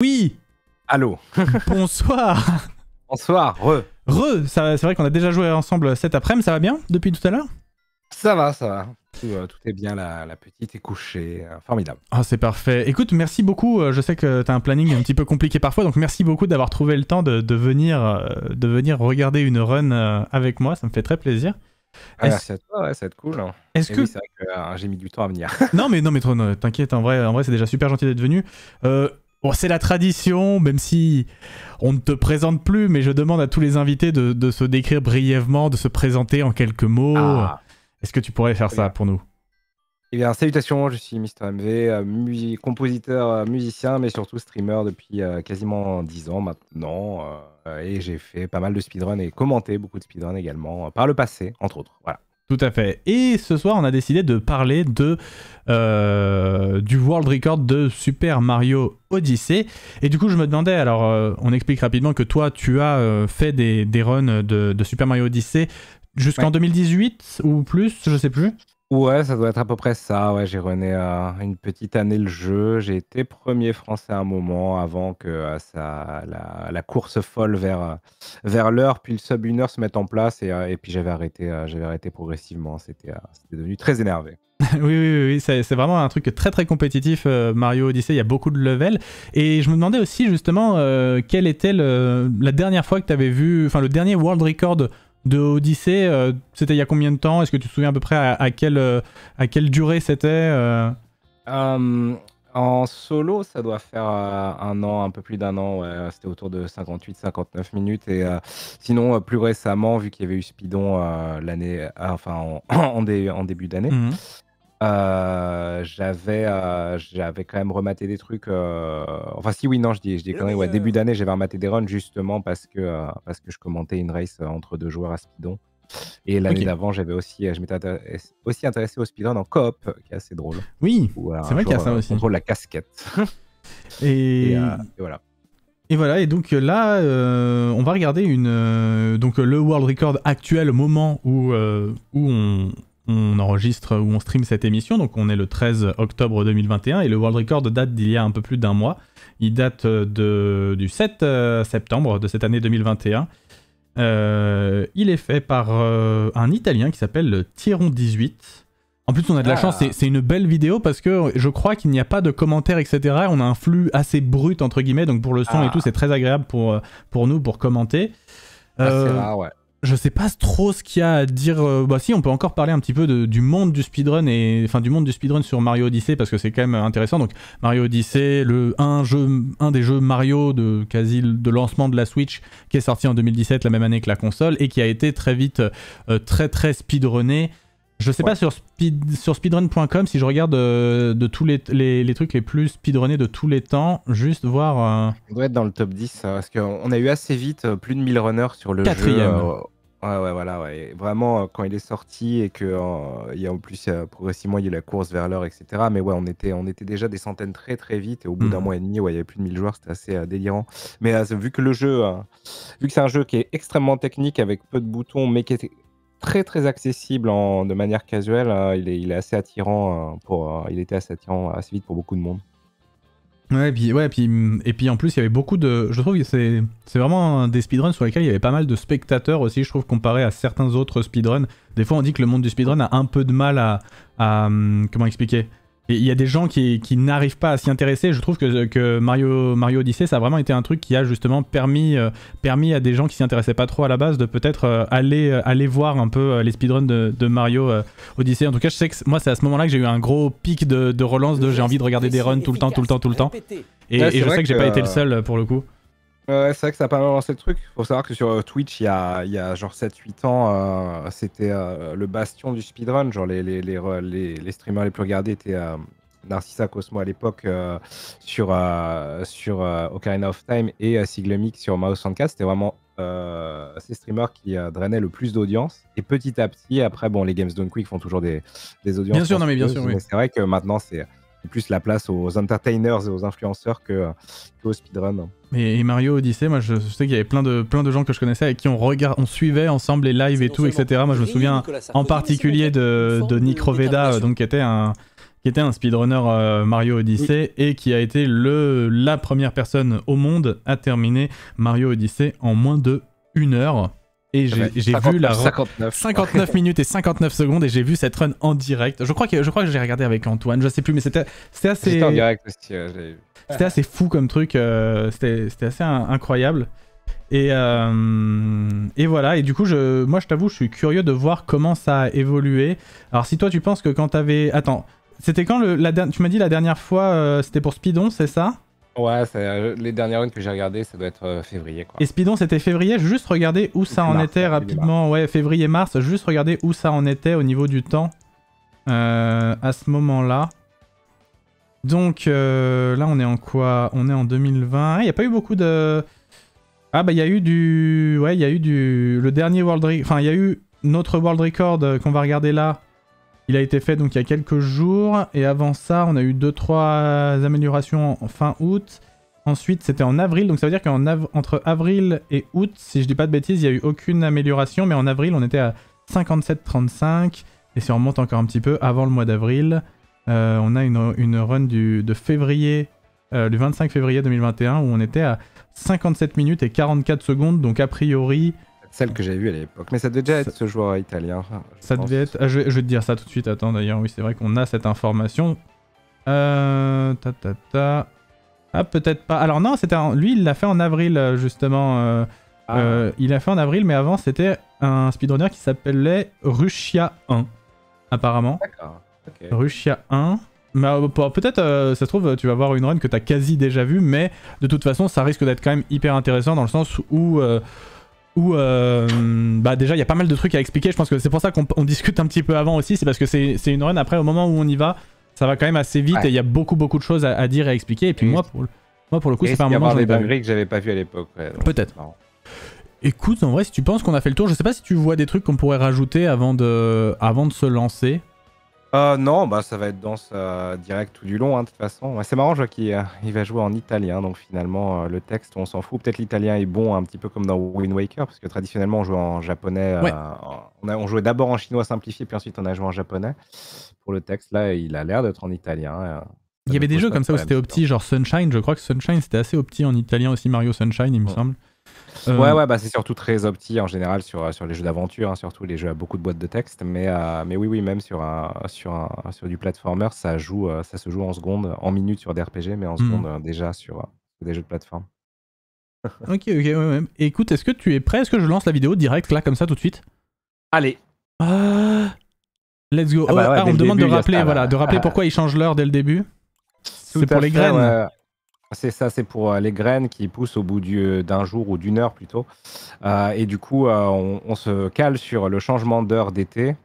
Oui Allô Bonsoir Bonsoir, re Re C'est vrai qu'on a déjà joué ensemble cet après-midi, ça va bien depuis tout à l'heure Ça va, ça va. Tout, euh, est bien, la, petite est couchée, euh, formidable. Ah, c'est parfait. Écoute, merci beaucoup. Euh, je sais que tu as un planning un petit peu compliqué parfois, donc merci beaucoup d'avoir trouvé le temps de, venir, de venir regarder une run avec moi, ça me fait très plaisir. merci ah, bah, à toi, ça va être cool. Hein. Est-ce que c'est vrai que j'ai mis du temps à venir. non mais non mais t'inquiète, en vrai, en vrai c'est déjà super gentil d'être venu. Bon, c'est la tradition, même si on ne te présente plus, mais je demande à tous les invités de, se décrire brièvement, de se présenter en quelques mots. Ah. Est-ce que tu pourrais faire ça pour nous Eh bien, salutations, je suis Mr. MV, euh, compositeur, euh, musicien, mais surtout streamer depuis euh, quasiment 10 ans maintenant. et j'ai fait pas mal de speedrun et commenté beaucoup de speedrun également, par le passé, entre autres. Voilà. Tout à fait. Et ce soir, on a décidé de parler de euh, du World Record de Super Mario Odyssey. Et du coup, je me demandais, alors euh, on explique rapidement que toi, tu as euh, fait des, runs de, Super Mario Odyssey jusqu'en 2018 ou plus, je sais plus. Ouais, ça doit être à peu près ça. Ouais, j'ai rené euh, une petite année le jeu. J'ai été premier français à un moment avant que euh, ça, la, course folle vers, euh, vers l'heure, puis le sub 1 heure se mette en place. Et, et puis j'avais arrêté, arrêté progressivement. C'était devenu très énervé. Oui, oui, oui, c'est vraiment un truc très très compétitif. Mario Odyssey, il y a beaucoup de levels. Et je me demandais aussi justement quelle était le- la dernière fois que tu avais vu, enfin le dernier world record de Odyssée, euh, c'était il y a combien de temps Est-ce que tu te souviens à peu près à, quelle, euh, à quelle durée c'était euh? En solo, ça doit faire un an, un peu plus d'un an. C'était autour de 58-59 minutes. Et sinon, plus récemment, vu qu'il y avait eu Spidon l'année, enfin en, début d'année, mhm. Euh, j'avais euh, j'avais quand même rematé des trucs. Euh, enfin, si oui, non, je dis, je dis quand début d'année, j'avais rematé des runs justement parce que, parce que je commentais une race entre deux joueurs à speedon. Et l'année d'avant, j'avais aussi, je m'étais aussi intéressé au speedrun en coop, qui est assez drôle, Oui, c'est vrai qu'il y a ça aussi. contrôle la casquette. Et, voilà. et voilà, et donc là, on va regarder une, donc, le world record actuel, au moment où, où on, on enregistre ou on stream cette émission, donc on est le 13 octobre 2021 et le world record date d'il y a un peu plus d'un mois. Il date euh, du 7 euh, septembre de cette année 2021. Euh, il est fait par un Italien qui s'appelle Thieron 18. En plus, on a de la ah. chance, c'est une belle vidéo parce que je crois qu'il n'y a pas de commentaires, etc. On a un flux assez brut, entre guillemets, donc pour le son ah. et tout, c'est très agréable pour, pour nous, pour commenter. Ah, ouais je sais pas trop ce qu'il y a à dire. Euh, bah si, on peut encore parler un petit peu du monde du speedrun et enfin du monde du speedrun sur Mario Odyssey parce que c'est quand même intéressant. Donc Mario Odyssey, le un jeu, un des jeux Mario de quasi de lancement de la Switch qui est sorti en 2017, la même année que la console et qui a été très vite euh, très très speedrunné. Je sais pas sur, speed, sur speedrun.com si je regarde euh, de, tous les, trucs les plus speedrunnés de tous les temps, juste voir. Euh, on doit être dans le top 10 parce qu'on a eu assez vite euh, plus de 1000 runners sur le Quatrième. Ouais, ouais, voilà. Ouais. Vraiment, quand il est sorti et que y a en plus progressivement il y a la course vers l'heure, etc. Mais ouais, on était, on était déjà des centaines très très vite et au bout d'un mm. mois et demi, ouais, il y avait plus de 1000 joueurs, c'était assez délirant. Mais vu que le jeu, hein, vu que c'est un jeu qui est extrêmement technique avec peu de boutons, mais qui est très très accessible en, de manière casuelle. Hein. il, est, il, est, assez attirant hein, pour, euh, il était assez attirant assez vite pour beaucoup de monde. Ouais, et puis, ouais, puis, et puis en plus, il y avait beaucoup de. Je trouve que c'est, c'est vraiment des speedruns sur lesquels il y avait pas mal de spectateurs aussi, je trouve, comparé à certains autres speedruns. Des fois, on dit que le monde du speedrun a un peu de mal à hum, comment expliquer il y a des gens qui, n'arrivent pas à s'y intéresser. Je trouve que, que, Mario, Mario Odyssey, ça a vraiment été un truc qui a justement permis, euh, permis à des gens qui s'y intéressaient pas trop à la base de peut-être euh, aller, euh, aller voir un peu les speedruns de, Mario Odyssey. En tout cas, je sais que moi, c'est à ce moment-là que j'ai eu un gros pic de, relance de j'ai envie de regarder des runs tout le temps, tout le temps, tout le temps. Et, et je sais que j'ai pas été le seul pour le coup c'est vrai que ça a pas mal lancé le truc. Faut savoir que sur euh, Twitch, il y a, genre 7-8 ans, euh, c'était euh, le bastion du speedrun. Genre, les, streamers les plus regardés étaient Narcissa Cosmo à l'époque sur, sur Ocarina of Time et Siglemic sur Mouse 64. C'était vraiment ces streamers qui drainaient le plus d'audience. Et petit à petit, après, bon, les Games Don't Quick font toujours des, des audiences. Bien sûr, non, mais bien sûr. C'est vrai que maintenant, c'est plus la place aux entertainers et aux influenceurs que, speedrun. Et, Mario Odyssey, moi je, sais qu'il y avait plein de, plein de gens que je connaissais avec qui on, regard, on suivait ensemble les lives et tout, etc. Moi je me souviens en particulier de, de Nick Roveda, donc qui était un qui était un speedrunner euh, Mario Odyssey et qui a été le, la première personne au monde à terminer Mario Odyssey en moins de une heure. Et j'ai vu la 59. 59 minutes et 59 secondes et j'ai vu cette run en direct. Je crois que je crois que j'ai regardé avec Antoine, je sais plus, mais c'était assez. c'était assez fou comme truc. Euh, c'était assez incroyable. Et, euh, et voilà, et du coup, je, moi je t'avoue, je suis curieux de voir comment ça a évolué. Alors, si toi tu penses que quand t'avais. Attends, c'était quand Tu m'as dit la dernière fois, euh, c'était pour Speedon, c'est ça Ouais, c'est, euh, les dernières runes que j'ai regardées, ça doit être euh, février. Quoi. Et Spidon, c'était février. Juste regarder où ça en était rapidement. Ouais, février-mars. Juste regarder où ça en était au niveau du temps euh, à ce moment-là. Donc là, on est en quoi On est en 2020. Ah, il ah, n'y a pas eu beaucoup de. Ah bah il y a eu du, ouais il y a eu du, le dernier world, Record, enfin il y a eu notre world record qu'on va regarder là il a été fait donc il y a quelques jours. Et avant ça, on a eu 2-3 améliorations en fin août. Ensuite, c'était en avril. Donc ça veut dire qu'entre avril et août, si je dis pas de bêtises, il n'y a eu aucune amélioration. Mais en avril, on était à 57-35 Et si on remonte encore un petit peu, avant le mois d'avril, euh, on a une, run de février, euh, du 25 février 2021, où on était à 57 minutes et 44 secondes. Donc a priori, celle que j'avais vue à l'époque. Mais ça devait déjà être ce joueur italien. Ça devait être. Ah, je, vais, te dire ça tout de suite. Attends, d'ailleurs, oui, c'est vrai qu'on a cette information. Euh. Ta ta ta. Ah, peut-être pas. Alors, non, c'était un... lui, il l'a fait en avril, euh, justement. Euh, ah. euh, il l'a fait en avril, mais avant, c'était un speedrunner qui s'appelait Russia 1, apparemment. D'accord. 1 mais 1. Peut-être, ça se trouve, tu vas voir une run que t'as quasi déjà vue, mais de toute façon, ça risque d'être quand même hyper intéressant dans le sens où où euh, bah déjà il y a pas mal de trucs à expliquer. Je pense que c'est pour ça qu'on discute un petit peu avant aussi, c'est parce que c'est une run. Après, au moment où on y va, ça va quand même assez vite et il y a beaucoup beaucoup de choses à, dire et à expliquer. Et puis moi, pour, moi le coup, c'est pas un moment des que j'avais pas vu à l'époque. Peut-être. Écoute, en vrai, si tu penses qu'on a fait le tour, je sais pas si tu vois des trucs qu'on pourrait rajouter avant de, avant de se lancer. Euh, non, bah, ça va être danse ce direct tout du long, hein, de toute façon. c'est marrant, je vois qu'il euh, va jouer en italien, donc finalement, euh, le texte, on s'en fout. Peut-être l'italien est bon, un petit peu comme dans Wind Waker, parce que traditionnellement, on jouait en japonais. on, jouait d'abord en chinois simplifié, puis ensuite, on a joué en japonais. Pour le texte, là, il a l'air d'être en italien. il y avait des jeux comme ça où c'était opti, genre Sunshine. Je crois que Sunshine, c'était assez opti en italien aussi, Mario Sunshine, il me semble. Euh, ouais, ouais, bah c'est surtout très opti en général sur, euh, sur les jeux d'aventure, hein, surtout les jeux à beaucoup de boîtes de texte. Mais, euh, mais oui, oui, même sur, un, sur, un, sur du platformer, ça, joue, ça se joue en seconde, en minutes sur des RPG, mais en hmm. seconde déjà sur des jeux de plateforme. ok, ok, ouais, Écoute, est-ce que tu es prêt Est-ce que je lance la vidéo direct là, comme ça, tout de suite Allez ah, Let's go. Ah, bah ah on me demande de rappeler, voilà, de rappeler pourquoi ils changent l'heure dès le début. C'est pour les graines. Ah, c'est ça, c'est pour euh, les graines qui poussent au bout euh, d'un jour ou d'une heure plutôt. Euh, et du coup, on, se cale sur le changement d'heure d'été.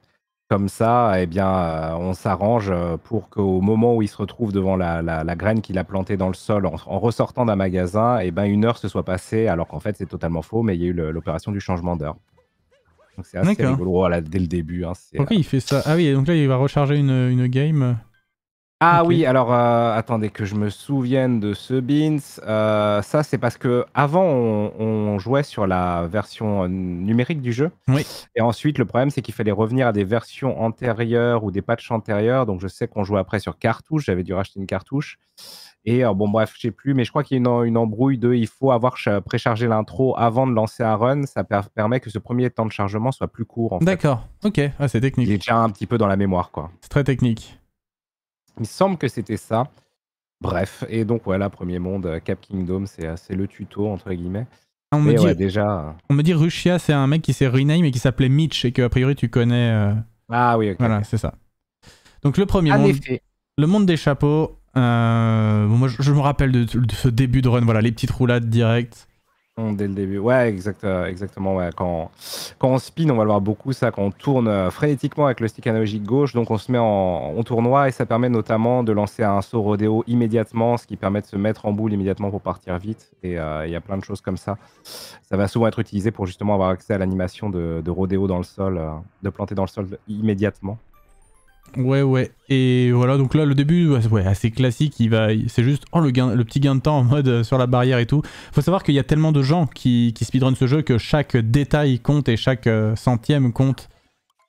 Comme ça, eh bien, on s'arrange pour qu'au moment où il se retrouve devant la, graine qu'il a plantée dans le sol en, ressortant d'un magasin, eh ben, une heure se soit passée, alors qu'en fait c'est totalement faux, mais il y a eu l'opération du changement d'heure. Donc c'est assez rigolo dès le début. Pourquoi hein, il fait ça Ah oui, donc là il va recharger une, une game ah oui, alors euh, attendez que je me souvienne de ce Beans. Euh, ça, c'est parce que avant, on, jouait sur la version euh, numérique du jeu. Et ensuite, le problème, c'est qu'il fallait revenir à des versions antérieures ou des patchs antérieurs. Donc, je sais qu'on jouait après sur cartouche. J'avais dû racheter une cartouche. Et bon, bref, je sais plus, mais je crois qu'il y a une, embrouille de il faut avoir préchargé l'intro avant de lancer un run. Ça permet que ce premier temps de chargement soit plus court. D'accord, ok, ah, c'est technique. Il est déjà un petit peu dans la mémoire, quoi. C'est très technique. Il semble que c'était ça. Bref, et donc voilà, premier monde, euh, Cap Kingdom, euh, c'est le tuto, entre guillemets. On me, dit, déjà... Euh, on me dit Rushia, c'est un mec qui s'est rename et qui s'appelait Mitch, et que a priori tu connais. Ah oui, ok. Voilà, c'est ça. Donc le premier monde, le monde des chapeaux. moi, je, me rappelle de, ce début de run, voilà, les petites roulades directes dès le début. Ouais, exact, euh, exactement. Quand, quand on spin, on va le voir beaucoup ça, quand on tourne euh, frénétiquement avec le stick analogique gauche, donc on se met en, tournoi et ça permet notamment de lancer un saut rodéo immédiatement, ce qui permet de se mettre en boule immédiatement pour partir vite. Et euh, il y a plein de choses comme ça. Ça va souvent être utilisé pour justement avoir accès à l'animation de, rodéo dans le sol, de planter dans le sol immédiatement. Ouais, ouais. Et voilà, donc là, le début, bah, ouais, assez classique. Il va, c'est juste oh, le, gain, le petit gain de temps en mode euh, sur la barrière et tout. Faut savoir qu'il y a tellement de gens qui, qui speedrun ce jeu que chaque détail compte et chaque euh, centième compte.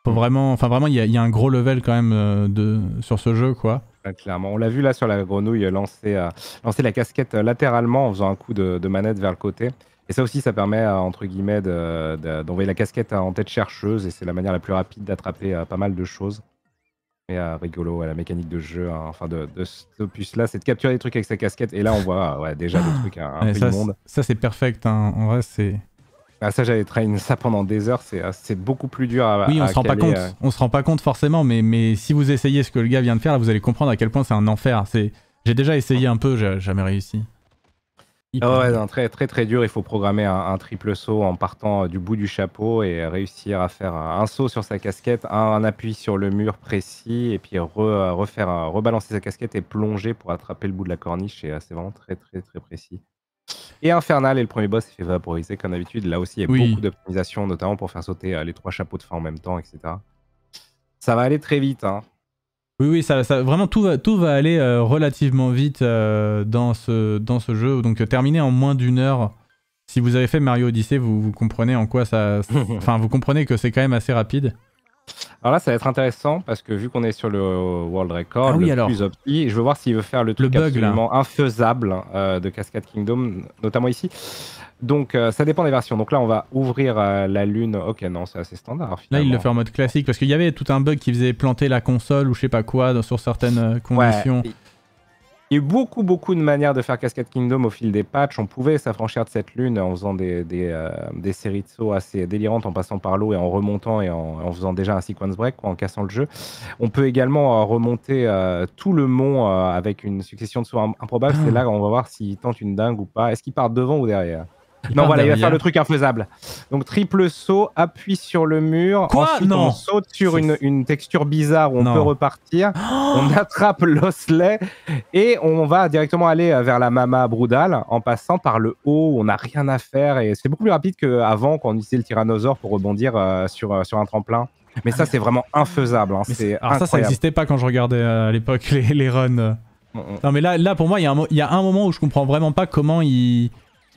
Mm. vraiment, enfin vraiment, il y, a un gros level quand même euh, de, sur ce jeu, quoi. clairement, on l'a vu là sur la grenouille lancer, la casquette latéralement en faisant un coup de, manette vers le côté. Et ça aussi, ça permet entre guillemets d'envoyer la casquette en tête chercheuse et c'est la manière la plus rapide d'attraper pas mal de choses et à euh, rigolo à la mécanique de jeu, hein. enfin de, de cet opus-là, c'est de capturer des trucs avec sa casquette. Et là, on voit euh, ouais, déjà des ah. trucs à un peu ça, Ça, c'est perfect. Hein. En vrai, c'est. Ah, ça, j'avais trainé ça pendant des heures. C'est euh, beaucoup plus dur à. Oui, on se rend pas compte. On se rend pas compte forcément, mais, mais si vous essayez ce que le gars vient de faire, là, vous allez comprendre à quel point c'est un enfer. J'ai déjà essayé un peu, j'ai jamais réussi. Ah ouais, très très très dur. Il faut programmer un, triple saut en partant du bout du chapeau et réussir à faire un, saut sur sa casquette, un, appui sur le mur précis et puis refaire rebalancer sa casquette et plonger pour attraper le bout de la corniche. Et euh, c'est vraiment très très très précis. Et Infernal Et le premier boss, il fait vaporiser comme d'habitude. Là aussi, il y a beaucoup d'optimisation, notamment pour faire sauter euh, les trois chapeaux de fin en même temps, etc. Ça va aller très vite. Hein. Oui, oui, ça, ça, vraiment tout va, tout va aller euh, relativement vite euh, dans, ce, dans ce jeu. Donc euh, terminer en moins d'une heure. Si vous avez fait Mario Odyssey, vous, vous comprenez en quoi ça. Enfin, vous comprenez que c'est quand même assez rapide. Alors là, ça va être intéressant parce que vu qu'on est sur le World Record, ah le plus je veux voir s'il veut faire le truc absolument infaisable euh, de Cascade Kingdom, notamment ici. Donc euh, ça dépend des versions. Donc là, on va ouvrir euh, la lune. Ok, non, c'est assez standard. Là, il le fait en mode classique parce qu'il y avait tout un bug qui faisait planter la console ou je sais pas quoi sur certaines conditions. Il y a beaucoup, beaucoup de manières de faire Cascade Kingdom au fil des patchs. On pouvait s'affranchir de cette lune en faisant des, euh, séries de sauts assez délirantes, en passant par l'eau et en remontant et en, faisant déjà un sequence break, en cassant le jeu. On peut également euh, remonter euh, tout le mont avec une succession de sauts improbables. C'est ah. là qu'on va voir s'il tente une dingue ou pas. Est-ce qu'il part devant ou derrière non, voilà, il va faire le truc infaisable. Donc, triple saut, appuie sur le mur. Quoi Ensuite, on saute sur une, texture bizarre où on peut repartir. on attrape l'osselet et on va directement aller euh, vers la Mama Brudal en passant par le haut où on n'a rien à faire. Et c'est beaucoup plus rapide qu'avant quand on utilisait le tyrannosaure pour rebondir euh, sur, euh, sur un tremplin. Mais ah, ça, c'est vraiment infaisable. Hein. Alors, ça, ça n'existait pas quand je regardais à l'époque les, les runs. Mm, mm. Non, mais là, là pour moi, il y, y, a un moment où je comprends vraiment pas comment il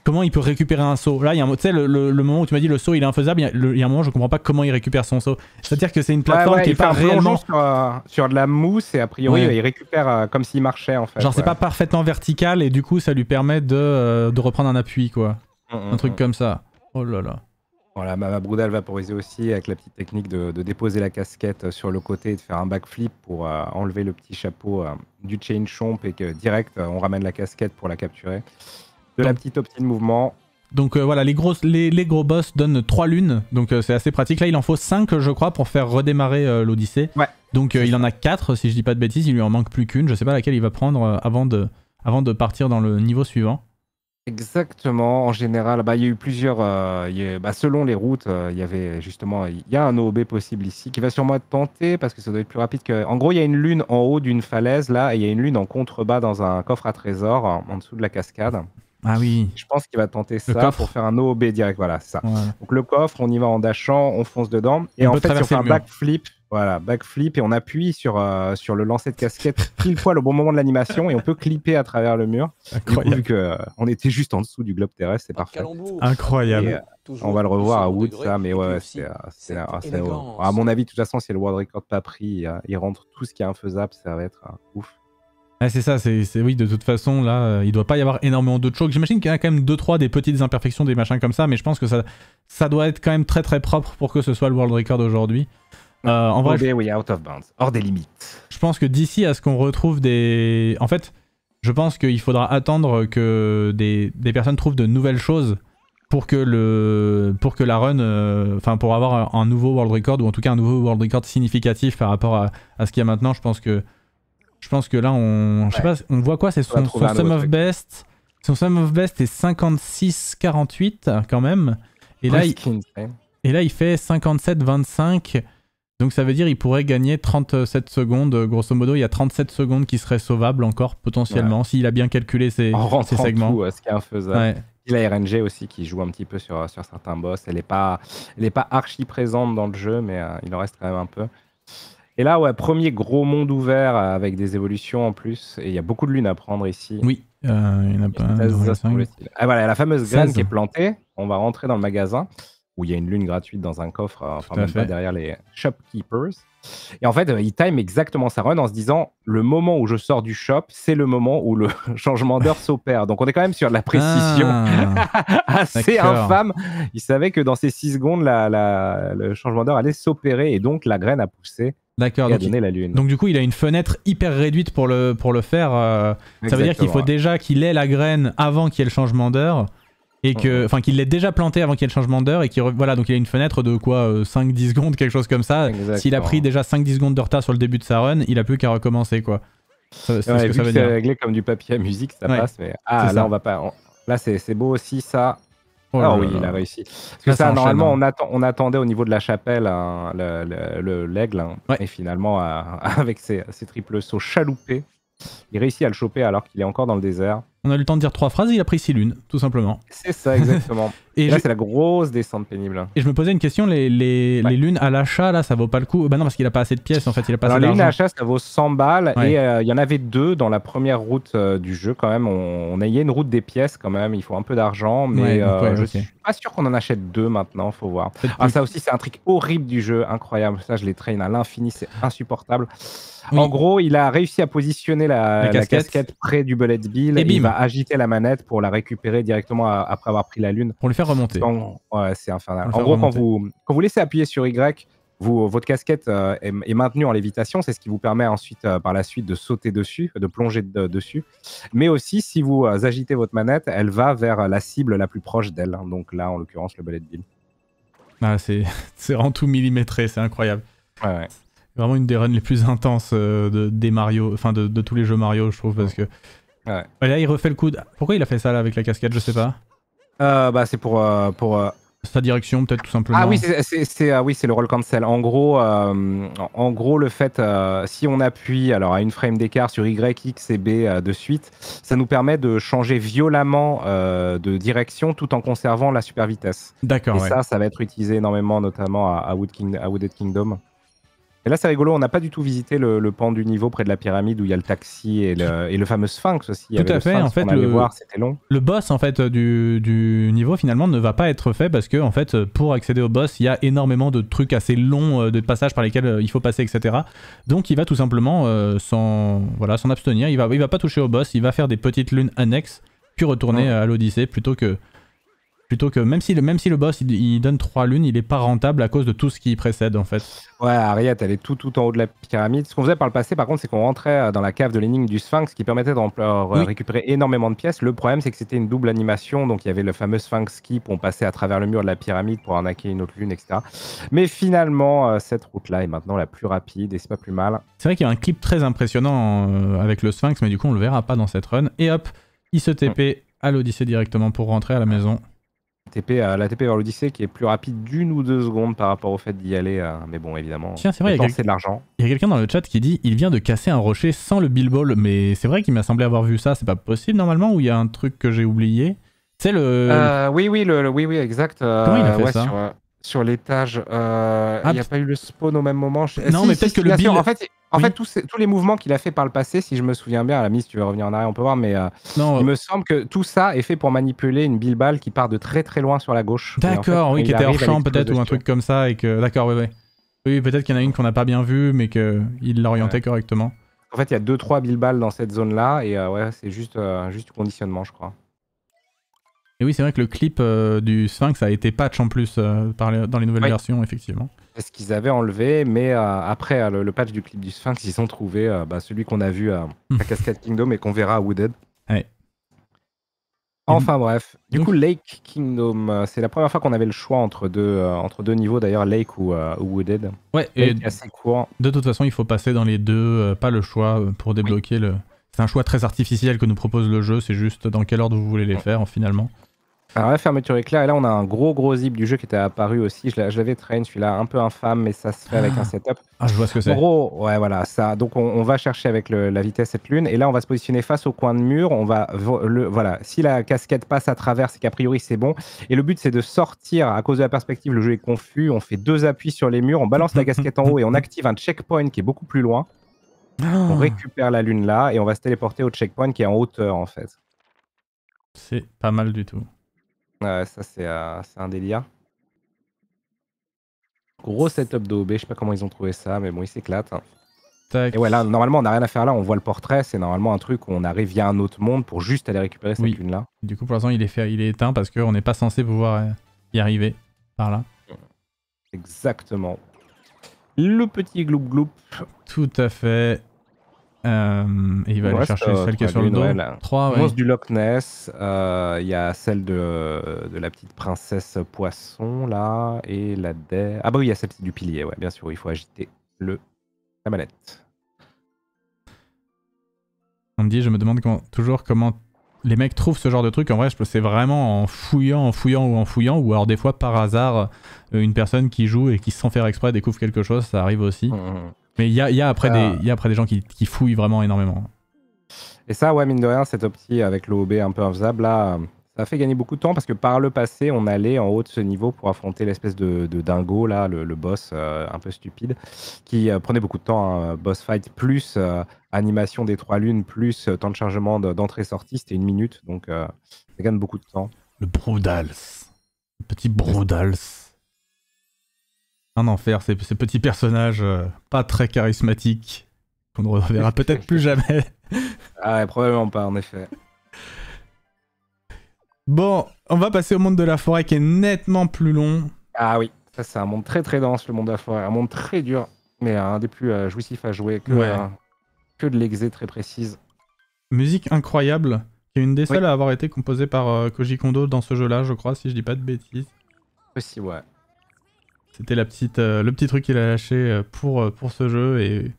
comment il peut récupérer un saut Là, il y a un, le, le, moment où tu m'as dit le saut il est infaisable, il y, a un moment je comprends pas comment il récupère son saut. C'est-à-dire que c'est une plateforme qui est pas réellement sur, euh, sur, de la mousse et a priori euh, il récupère euh, comme s'il marchait en fait. Genre c'est pas parfaitement vertical et du coup ça lui permet de, reprendre un appui quoi, mm, mm, un truc mm. comme ça. Oh là là. Voilà, ma Brudal vaporisée aussi avec la petite technique de, de, déposer la casquette sur le côté et de faire un backflip pour enlever le petit chapeau du chain chomp et que direct on ramène la casquette pour la capturer de la petite optique de mouvement. Donc euh, voilà, les gros, les, gros boss donnent trois lunes, donc euh, c'est assez pratique. Là, il en faut 5, je crois, pour faire redémarrer euh, l'Odyssée. Donc il en a 4, si je dis pas de bêtises, il lui en manque plus qu'une. Je sais pas laquelle il va prendre avant de, avant de partir dans le niveau suivant. Exactement, en général, bah, il y a eu plusieurs, bah, selon les routes, il y avait justement, il y a un OB possible ici qui va sûrement être tenté parce que ça doit être plus rapide que... En gros, il y a une lune en haut d'une falaise là, et il y a une lune en contrebas dans un coffre à trésor en dessous de la cascade. Ah oui. Je pense qu'il va tenter ça pour faire un OOB direct. Voilà, ça. Donc le coffre, on y va en dashant, on fonce dedans. Et on en fait, on fait un backflip, voilà, backflip, et on appuie sur, euh, sur le lancer de casquette pile poil au bon moment de l'animation, et on peut clipper à travers le mur. que, euh, on était juste en dessous du globe terrestre, c'est parfait. Incroyable. Euh, on va le revoir à Wood, ça, mais ouais, À mon avis, de toute façon, si le World Record pas pris, il rentre tout ce qui est infaisable, ça va être ouf. Ah, c'est ça, c'est oui, de toute façon, là, euh, il doit pas y avoir énormément de choses J'imagine qu'il y a quand même 2-3 des petites imperfections, des machins comme ça, mais je pense que ça, ça doit être quand même très très propre pour que ce soit le world record aujourd'hui. Euh, en vrai, oui, out of bounds, hors des limites. Je pense que d'ici à ce qu'on retrouve des. En fait, je pense qu'il faudra attendre que des, personnes trouvent de nouvelles choses pour que le pour que la run, euh, enfin pour avoir un nouveau world record ou en tout cas un nouveau world record significatif par rapport à ce qu'il y a maintenant. Je pense que je pense que là, on, on voit quoi C'est son, sum of best. Son sum of best est 56-48 quand même. Et là, il, et là, il fait 57-25. Donc ça veut dire il pourrait gagner 37 secondes. Grosso modo, il y a 37 secondes qui seraient sauvables encore potentiellement s'il a bien calculé ses, segments. Tout, ce a RNG aussi qui joue un petit peu sur, sur certains boss. Elle n'est pas, pas archi présente dans le jeu, mais euh, il en reste quand même un peu. Et là, premier gros monde ouvert avec des évolutions en plus. Et il y a beaucoup de lunes à prendre ici. Oui, euh, il y en a pas. Ah, la fameuse graine qui est plantée. On va rentrer dans le magasin où il y a une lune gratuite dans un coffre, euh, enfin derrière les shopkeepers. Et en fait, euh, il time exactement sa run en se disant le moment où je sors du shop, c'est le moment où le changement d'heure s'opère. Donc on est quand même sur de la précision ah, assez infâme. Il savait que dans ces 6 secondes, le changement d'heure allait s'opérer et donc la graine a poussé D'accord. Donc, donc du coup, il a une fenêtre hyper réduite pour le, pour le faire. Euh, ça veut dire qu'il faut déjà qu'il ait la graine avant qu'il y ait le changement d'heure. Et que, enfin, qu'il l'ait déjà planté avant qu'il y ait le changement d'heure et qu'il, voilà, donc il a une fenêtre de quoi, 5-10 euh, secondes, quelque chose comme ça. S'il a pris déjà 5-10 secondes de retard sur le début de sa run, il a plus qu'à recommencer, quoi. C'est que ça veut dire. réglé comme du papier à musique, ça passe, mais ah, là, on va pas. Là, c'est beau aussi, ça. Oh ah oui, il a réussi. Parce que ça, normalement, on, attendait au niveau de la chapelle hein, le l'aigle, hein, et finalement, euh, avec ses, ses triples sauts chaloupés, il réussit à le choper alors qu'il est encore dans le désert. On a eu le temps de dire trois phrases, il a pris six lunes, tout simplement. C'est ça, exactement. et, là, c'est la grosse descente pénible. Et je me posais une question les, lunes à l'achat, là, ça vaut pas le coup Bah non, parce qu'il a pas assez de pièces, en fait. Il a pas Alors, les lunes à l'achat, ça vaut 100 balles. Et euh, il y en avait deux dans la première route euh, du jeu, quand même. On, on a, une route des pièces, quand même. Il faut un peu d'argent, mais euh, je suis pas sûr qu'on en achète deux maintenant, faut voir. Ah, ça aussi, c'est un truc horrible du jeu, incroyable. Ça, je les traîne à l'infini, c'est insupportable. En gros, il a réussi à positionner la, casquette. près du bullet bill agiter la manette pour la récupérer directement après avoir pris la lune. Pour lui faire remonter. c'est infernal. En gros, quand vous, quand vous laissez appuyer sur Y, vous, votre casquette euh, est, maintenue en lévitation, c'est ce qui vous permet ensuite, euh, par la suite, de sauter dessus, de plonger dessus. Mais aussi, si vous euh, agitez votre manette, elle va vers la cible la plus proche d'elle. Donc là, en l'occurrence, le de bill. Ah, c'est en tout millimétré, c'est incroyable. Vraiment une des runs les plus intenses de, des Mario, enfin de, tous les jeux Mario, je trouve, parce que et là, il refait le coude. Pourquoi il a fait ça là avec la casquette Je sais pas. Euh, bah, c'est pour. Euh, pour euh, Sa direction, peut-être tout simplement. Ah oui, c'est ah oui, le roll cancel. En gros, en gros le fait, si on appuie alors à une frame d'écart sur Y, X et B de suite, ça nous permet de changer violemment de direction tout en conservant la super vitesse. D'accord. Et ça, ça va être utilisé énormément, notamment à, à, Wood King, à Wooded Kingdom. Et là, c'est rigolo, on n'a pas du tout visité le, pan du niveau près de la pyramide où il y a le taxi et le, fameux sphinx aussi. Tout à fait, en fait, le, boss en fait euh, du, niveau finalement ne va pas être fait parce que en fait, euh, pour accéder au boss, il y a énormément de trucs assez longs, euh, de passages par lesquels il faut passer, etc. Donc, il va tout simplement s'en voilà, abstenir. Il va, va pas toucher au boss, il va faire des petites lunes annexes, puis retourner à l'Odyssée plutôt que plutôt que même si le, même si le boss il, donne trois lunes, il n'est pas rentable à cause de tout ce qui précède en fait. Ouais, Ariette, elle est tout tout en haut de la pyramide. Ce qu'on faisait par le passé, par contre, c'est qu'on rentrait euh, dans la cave de l'énigme du Sphinx, qui permettait de euh, récupérer énormément de pièces. Le problème, c'est que c'était une double animation, donc il y avait le fameux Sphinx qui on passait à travers le mur de la pyramide pour en arnaquer une autre lune, etc. Mais finalement, euh, cette route-là est maintenant la plus rapide et c'est pas plus mal. C'est vrai qu'il y a un clip très impressionnant avec le Sphinx, mais du coup, on le verra pas dans cette run. Et hop, il se TP à l'Odyssée directement pour rentrer à la maison. TP, euh, la TP vers l'Odyssée qui est plus rapide d'une ou deux secondes par rapport au fait d'y aller. Euh, mais bon, évidemment, c'est de l'argent. Il y a quelqu'un dans le chat qui dit il vient de casser un rocher sans le billball, mais c'est vrai qu'il m'a semblé avoir vu ça. C'est pas possible normalement ou il y a un truc que j'ai oublié C'est le. Euh, oui, oui, le, oui, oui, exact. Comment il a fait ça sur l'étage. Euh, ah, il n'y a pas eu le spawn au même moment. Non, mais peut-être que le En fait, en fait tous, tous, les mouvements qu'il a fait par le passé, si je me souviens bien, à la mise, tu vas revenir en arrière, on peut voir, mais euh, non, il me semble que tout ça est fait pour manipuler une bilballe qui part de très très loin sur la gauche. D'accord, oui, qui était hors champ peut-être ou un truc comme ça. et que D'accord, oui, oui. Oui, peut-être qu'il y en a une qu'on n'a pas bien vue, mais qu'il l'orientait correctement. En fait, il y a 2-3 balles dans cette zone-là, et euh, ouais, c'est juste, juste conditionnement, je crois. Et oui, c'est vrai que le clip euh, du Sphinx a été patch en plus euh, dans les nouvelles versions, effectivement. C'est ce qu'ils avaient enlevé, mais euh, après le, patch du clip du Sphinx, ils ont trouvé bah, celui qu'on a vu à, Cascade Kingdom et qu'on verra à Wooded. Ouais. Enfin bref, du coup Lake Kingdom, c'est la première fois qu'on avait le choix entre deux, niveaux d'ailleurs, Lake ou, Wooded. Ouais, et De toute façon, il faut passer dans les deux, pas le choix pour débloquer le. C'est un choix très artificiel que nous propose le jeu, c'est juste dans quel ordre vous voulez les faire finalement. Alors la fermeture claire et là on a un gros gros zip du jeu qui était apparu aussi. Je l'avais train, celui-là, un peu infâme, mais ça se fait avec un ah. setup. Ah, je vois ce que c'est. En gros, ouais, voilà, ça. Donc on, va chercher avec la vitesse cette lune, et là on va se positionner face au coin de mur. On va le, voilà, si la casquette passe à travers, c'est qu'a priori c'est bon. Et le but c'est de sortir à cause de la perspective. Le jeu est confus. On fait deux appuis sur les murs, on balance la casquette en haut et on active un checkpoint qui est beaucoup plus loin. Ah. On récupère la lune là et on va se téléporter au checkpoint qui est en hauteur en fait. C'est pas mal du tout ça, euh, c'est un délire. Gros setup d'OB, je sais pas comment ils ont trouvé ça, mais bon, ils s'éclatent. Hein. Et ouais, là, normalement, on n'a rien à faire là, on voit le portrait, c'est normalement un truc où on arrive via un autre monde pour juste aller récupérer cette là Du coup, pour l'instant, il est, fait, il est éteint parce qu'on n'est pas censé pouvoir euh, y arriver par là. Exactement. Le petit gloup gloup. Tout à fait. Euh, il va aller chercher euh, celle qui est sur le dos. Noël, 3, ouais. du Loch Ness. Euh, il y a celle de, de, la petite princesse poisson, là. Et la dé... Ah bah oui, il y a celle du pilier, ouais. Bien sûr, il faut agiter le... la manette. On me dit, je me demande toujours comment les mecs trouvent ce genre de truc. En vrai, c'est vraiment en fouillant, en fouillant ou en fouillant. Ou alors des fois, par hasard, une personne qui joue et qui, sans faire exprès, découvre quelque chose. Ça arrive aussi. Mmh, mmh. Mais ah. il y a, après des, gens qui, fouillent vraiment énormément. Et ça, ouais, mine de rien, cette opti avec l'OB un peu infaisable, là, ça fait gagner beaucoup de temps parce que par le passé, on allait en haut de ce niveau pour affronter l'espèce de, dingo, là, le, boss euh, un peu stupide, qui euh, prenait beaucoup de temps. Hein, boss fight plus euh, animation des trois lunes, plus temps de chargement d'entrée-sortie, c'était une minute. Donc, ça gagne beaucoup de temps. Le Brodals. Le petit Brodals un enfer, ces, petits personnages euh, pas très charismatiques qu'on ne reverra peut-être plus jamais. ah ouais, probablement pas, en effet. Bon, on va passer au monde de la forêt qui est nettement plus long. Ah oui, ça c'est un monde très très dense, le monde de la forêt, un monde très dur, mais un des plus euh, jouissifs à jouer, que, euh, que de l'exé très précise. Musique incroyable, qui est une des seules à avoir été composée par Koji Kondo dans ce jeu-là, je crois, si je dis pas de bêtises. Aussi, ouais. C'était la petite, euh, le petit truc qu'il a lâché euh, pour, euh, pour ce jeu et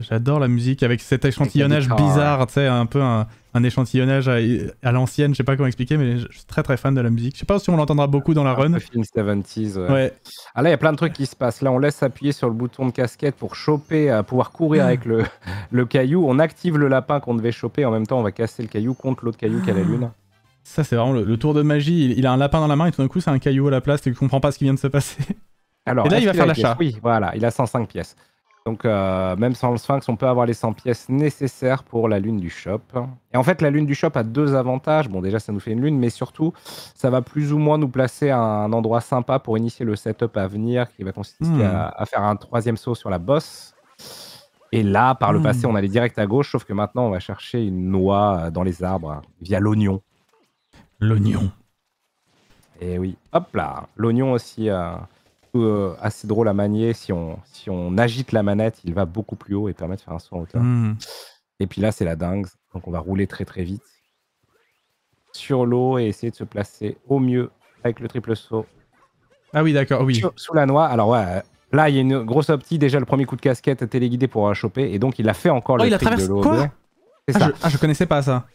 j'adore la musique avec cet échantillonnage bizarre, tu sais, un peu un, échantillonnage à, l'ancienne, je sais pas comment expliquer, mais je suis très très fan de la musique. Je sais pas si on l'entendra beaucoup dans la run. Film Ouais. Ah là, il y a plein de trucs qui se passent. Là, on laisse appuyer sur le bouton de casquette pour choper, à pouvoir courir avec le, le caillou. On active le lapin qu'on devait choper. En même temps, on va casser le caillou contre l'autre caillou qui a la ah. lune. Ça, c'est vraiment le, tour de magie. Il, a un lapin dans la main et tout d'un coup, c'est un caillou à la place. Tu comprends pas ce qui vient de se passer. Alors, et là, il va faire l'achat. Oui, voilà, il a 105 pièces. Donc, euh, même sans le Sphinx, on peut avoir les 100 pièces nécessaires pour la lune du shop. Et en fait, la lune du shop a deux avantages. Bon, déjà, ça nous fait une lune, mais surtout, ça va plus ou moins nous placer à un endroit sympa pour initier le setup à venir, qui va consister hmm. à, faire un troisième saut sur la bosse. Et là, par le hmm. passé, on allait direct à gauche, sauf que maintenant, on va chercher une noix euh, dans les arbres via l'oignon. L'oignon. Et oui, hop là, l'oignon aussi. Euh, euh, assez drôle à manier. Si on, si on agite la manette, il va beaucoup plus haut et permet de faire un saut en hauteur. Hmm. Et puis là, c'est la dingue. Donc on va rouler très très vite sur l'eau et essayer de se placer au mieux avec le triple saut. Ah oui, d'accord, oui. sous la noix. Alors ouais, là, il y a une grosse optique. Déjà, le premier coup de casquette téléguidé pour choper. Et donc, il a fait encore oh, le triple de l'eau. Ah, ah, je, connaissais pas ça.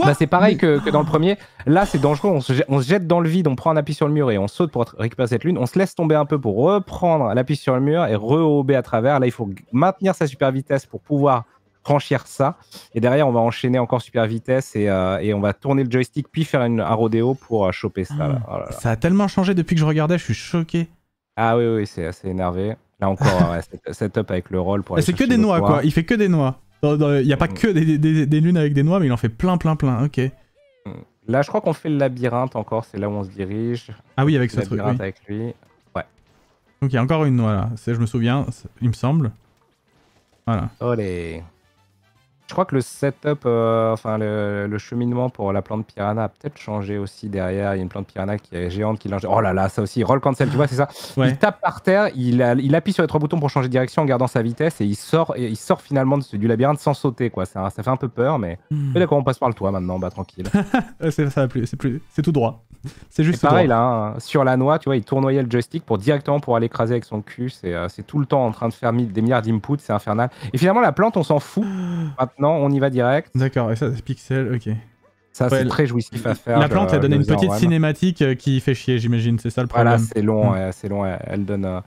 Bah, c'est pareil que, dans le premier. Là, c'est dangereux. On se, jette dans le vide, on prend un appui sur le mur et on saute pour récupérer cette lune. On se laisse tomber un peu pour reprendre l'appui sur le mur et re à travers. Là, il faut maintenir sa super vitesse pour pouvoir franchir ça. Et derrière, on va enchaîner encore super vitesse et, euh, on va tourner le joystick puis faire une, un rodéo pour euh, choper ça. Ah, oh ça a tellement changé depuis que je regardais, je suis choqué. Ah oui, oui, c'est assez énervé. Là encore, ouais, setup avec le rôle pour. Bah, c'est que des noix, quoi. Il fait que des noix. Il n'y a pas mm. que des, lunes avec des noix, mais il en fait plein, plein, plein. Ok. Là, je crois qu'on fait le labyrinthe encore, c'est là où on se dirige. Ah oui, avec ce truc. avec lui. Ouais. Donc il y a encore une noix là, je me souviens, il me semble. Voilà. Allez. Je crois que le setup, euh, enfin le, cheminement pour la plante piranha a peut-être changé aussi derrière. Il y a une plante piranha qui est géante qui linge... Oh là là, ça aussi, roll cancel, tu vois, c'est ça. Il tape par terre, il, il, appuie sur les trois boutons pour changer de direction en gardant sa vitesse et il sort, et il sort finalement de, du labyrinthe sans sauter. quoi. Ça, ça fait un peu peur, hmm. mais. d'accord, on passe par le toit maintenant, bah tranquille. c'est, ça plus, c'est tout droit. C'est juste. pareil là, hein. sur la noix, tu vois, il tournoyait le joystick pour directement pour aller écraser avec son cul. C'est, euh, c'est tout le temps en train de faire des milliards d'inputs, c'est infernal. Et finalement, la plante, on s'en fout. Maintenant, on y va direct. D'accord, et ça, c'est pixel, ok. Ça, c'est très jouissif à faire. La plante, elle euh, donné une petite cinématique euh, qui fait chier, j'imagine. C'est ça le problème. Voilà, c'est long. Hmm. c'est long. Elle, donne, euh,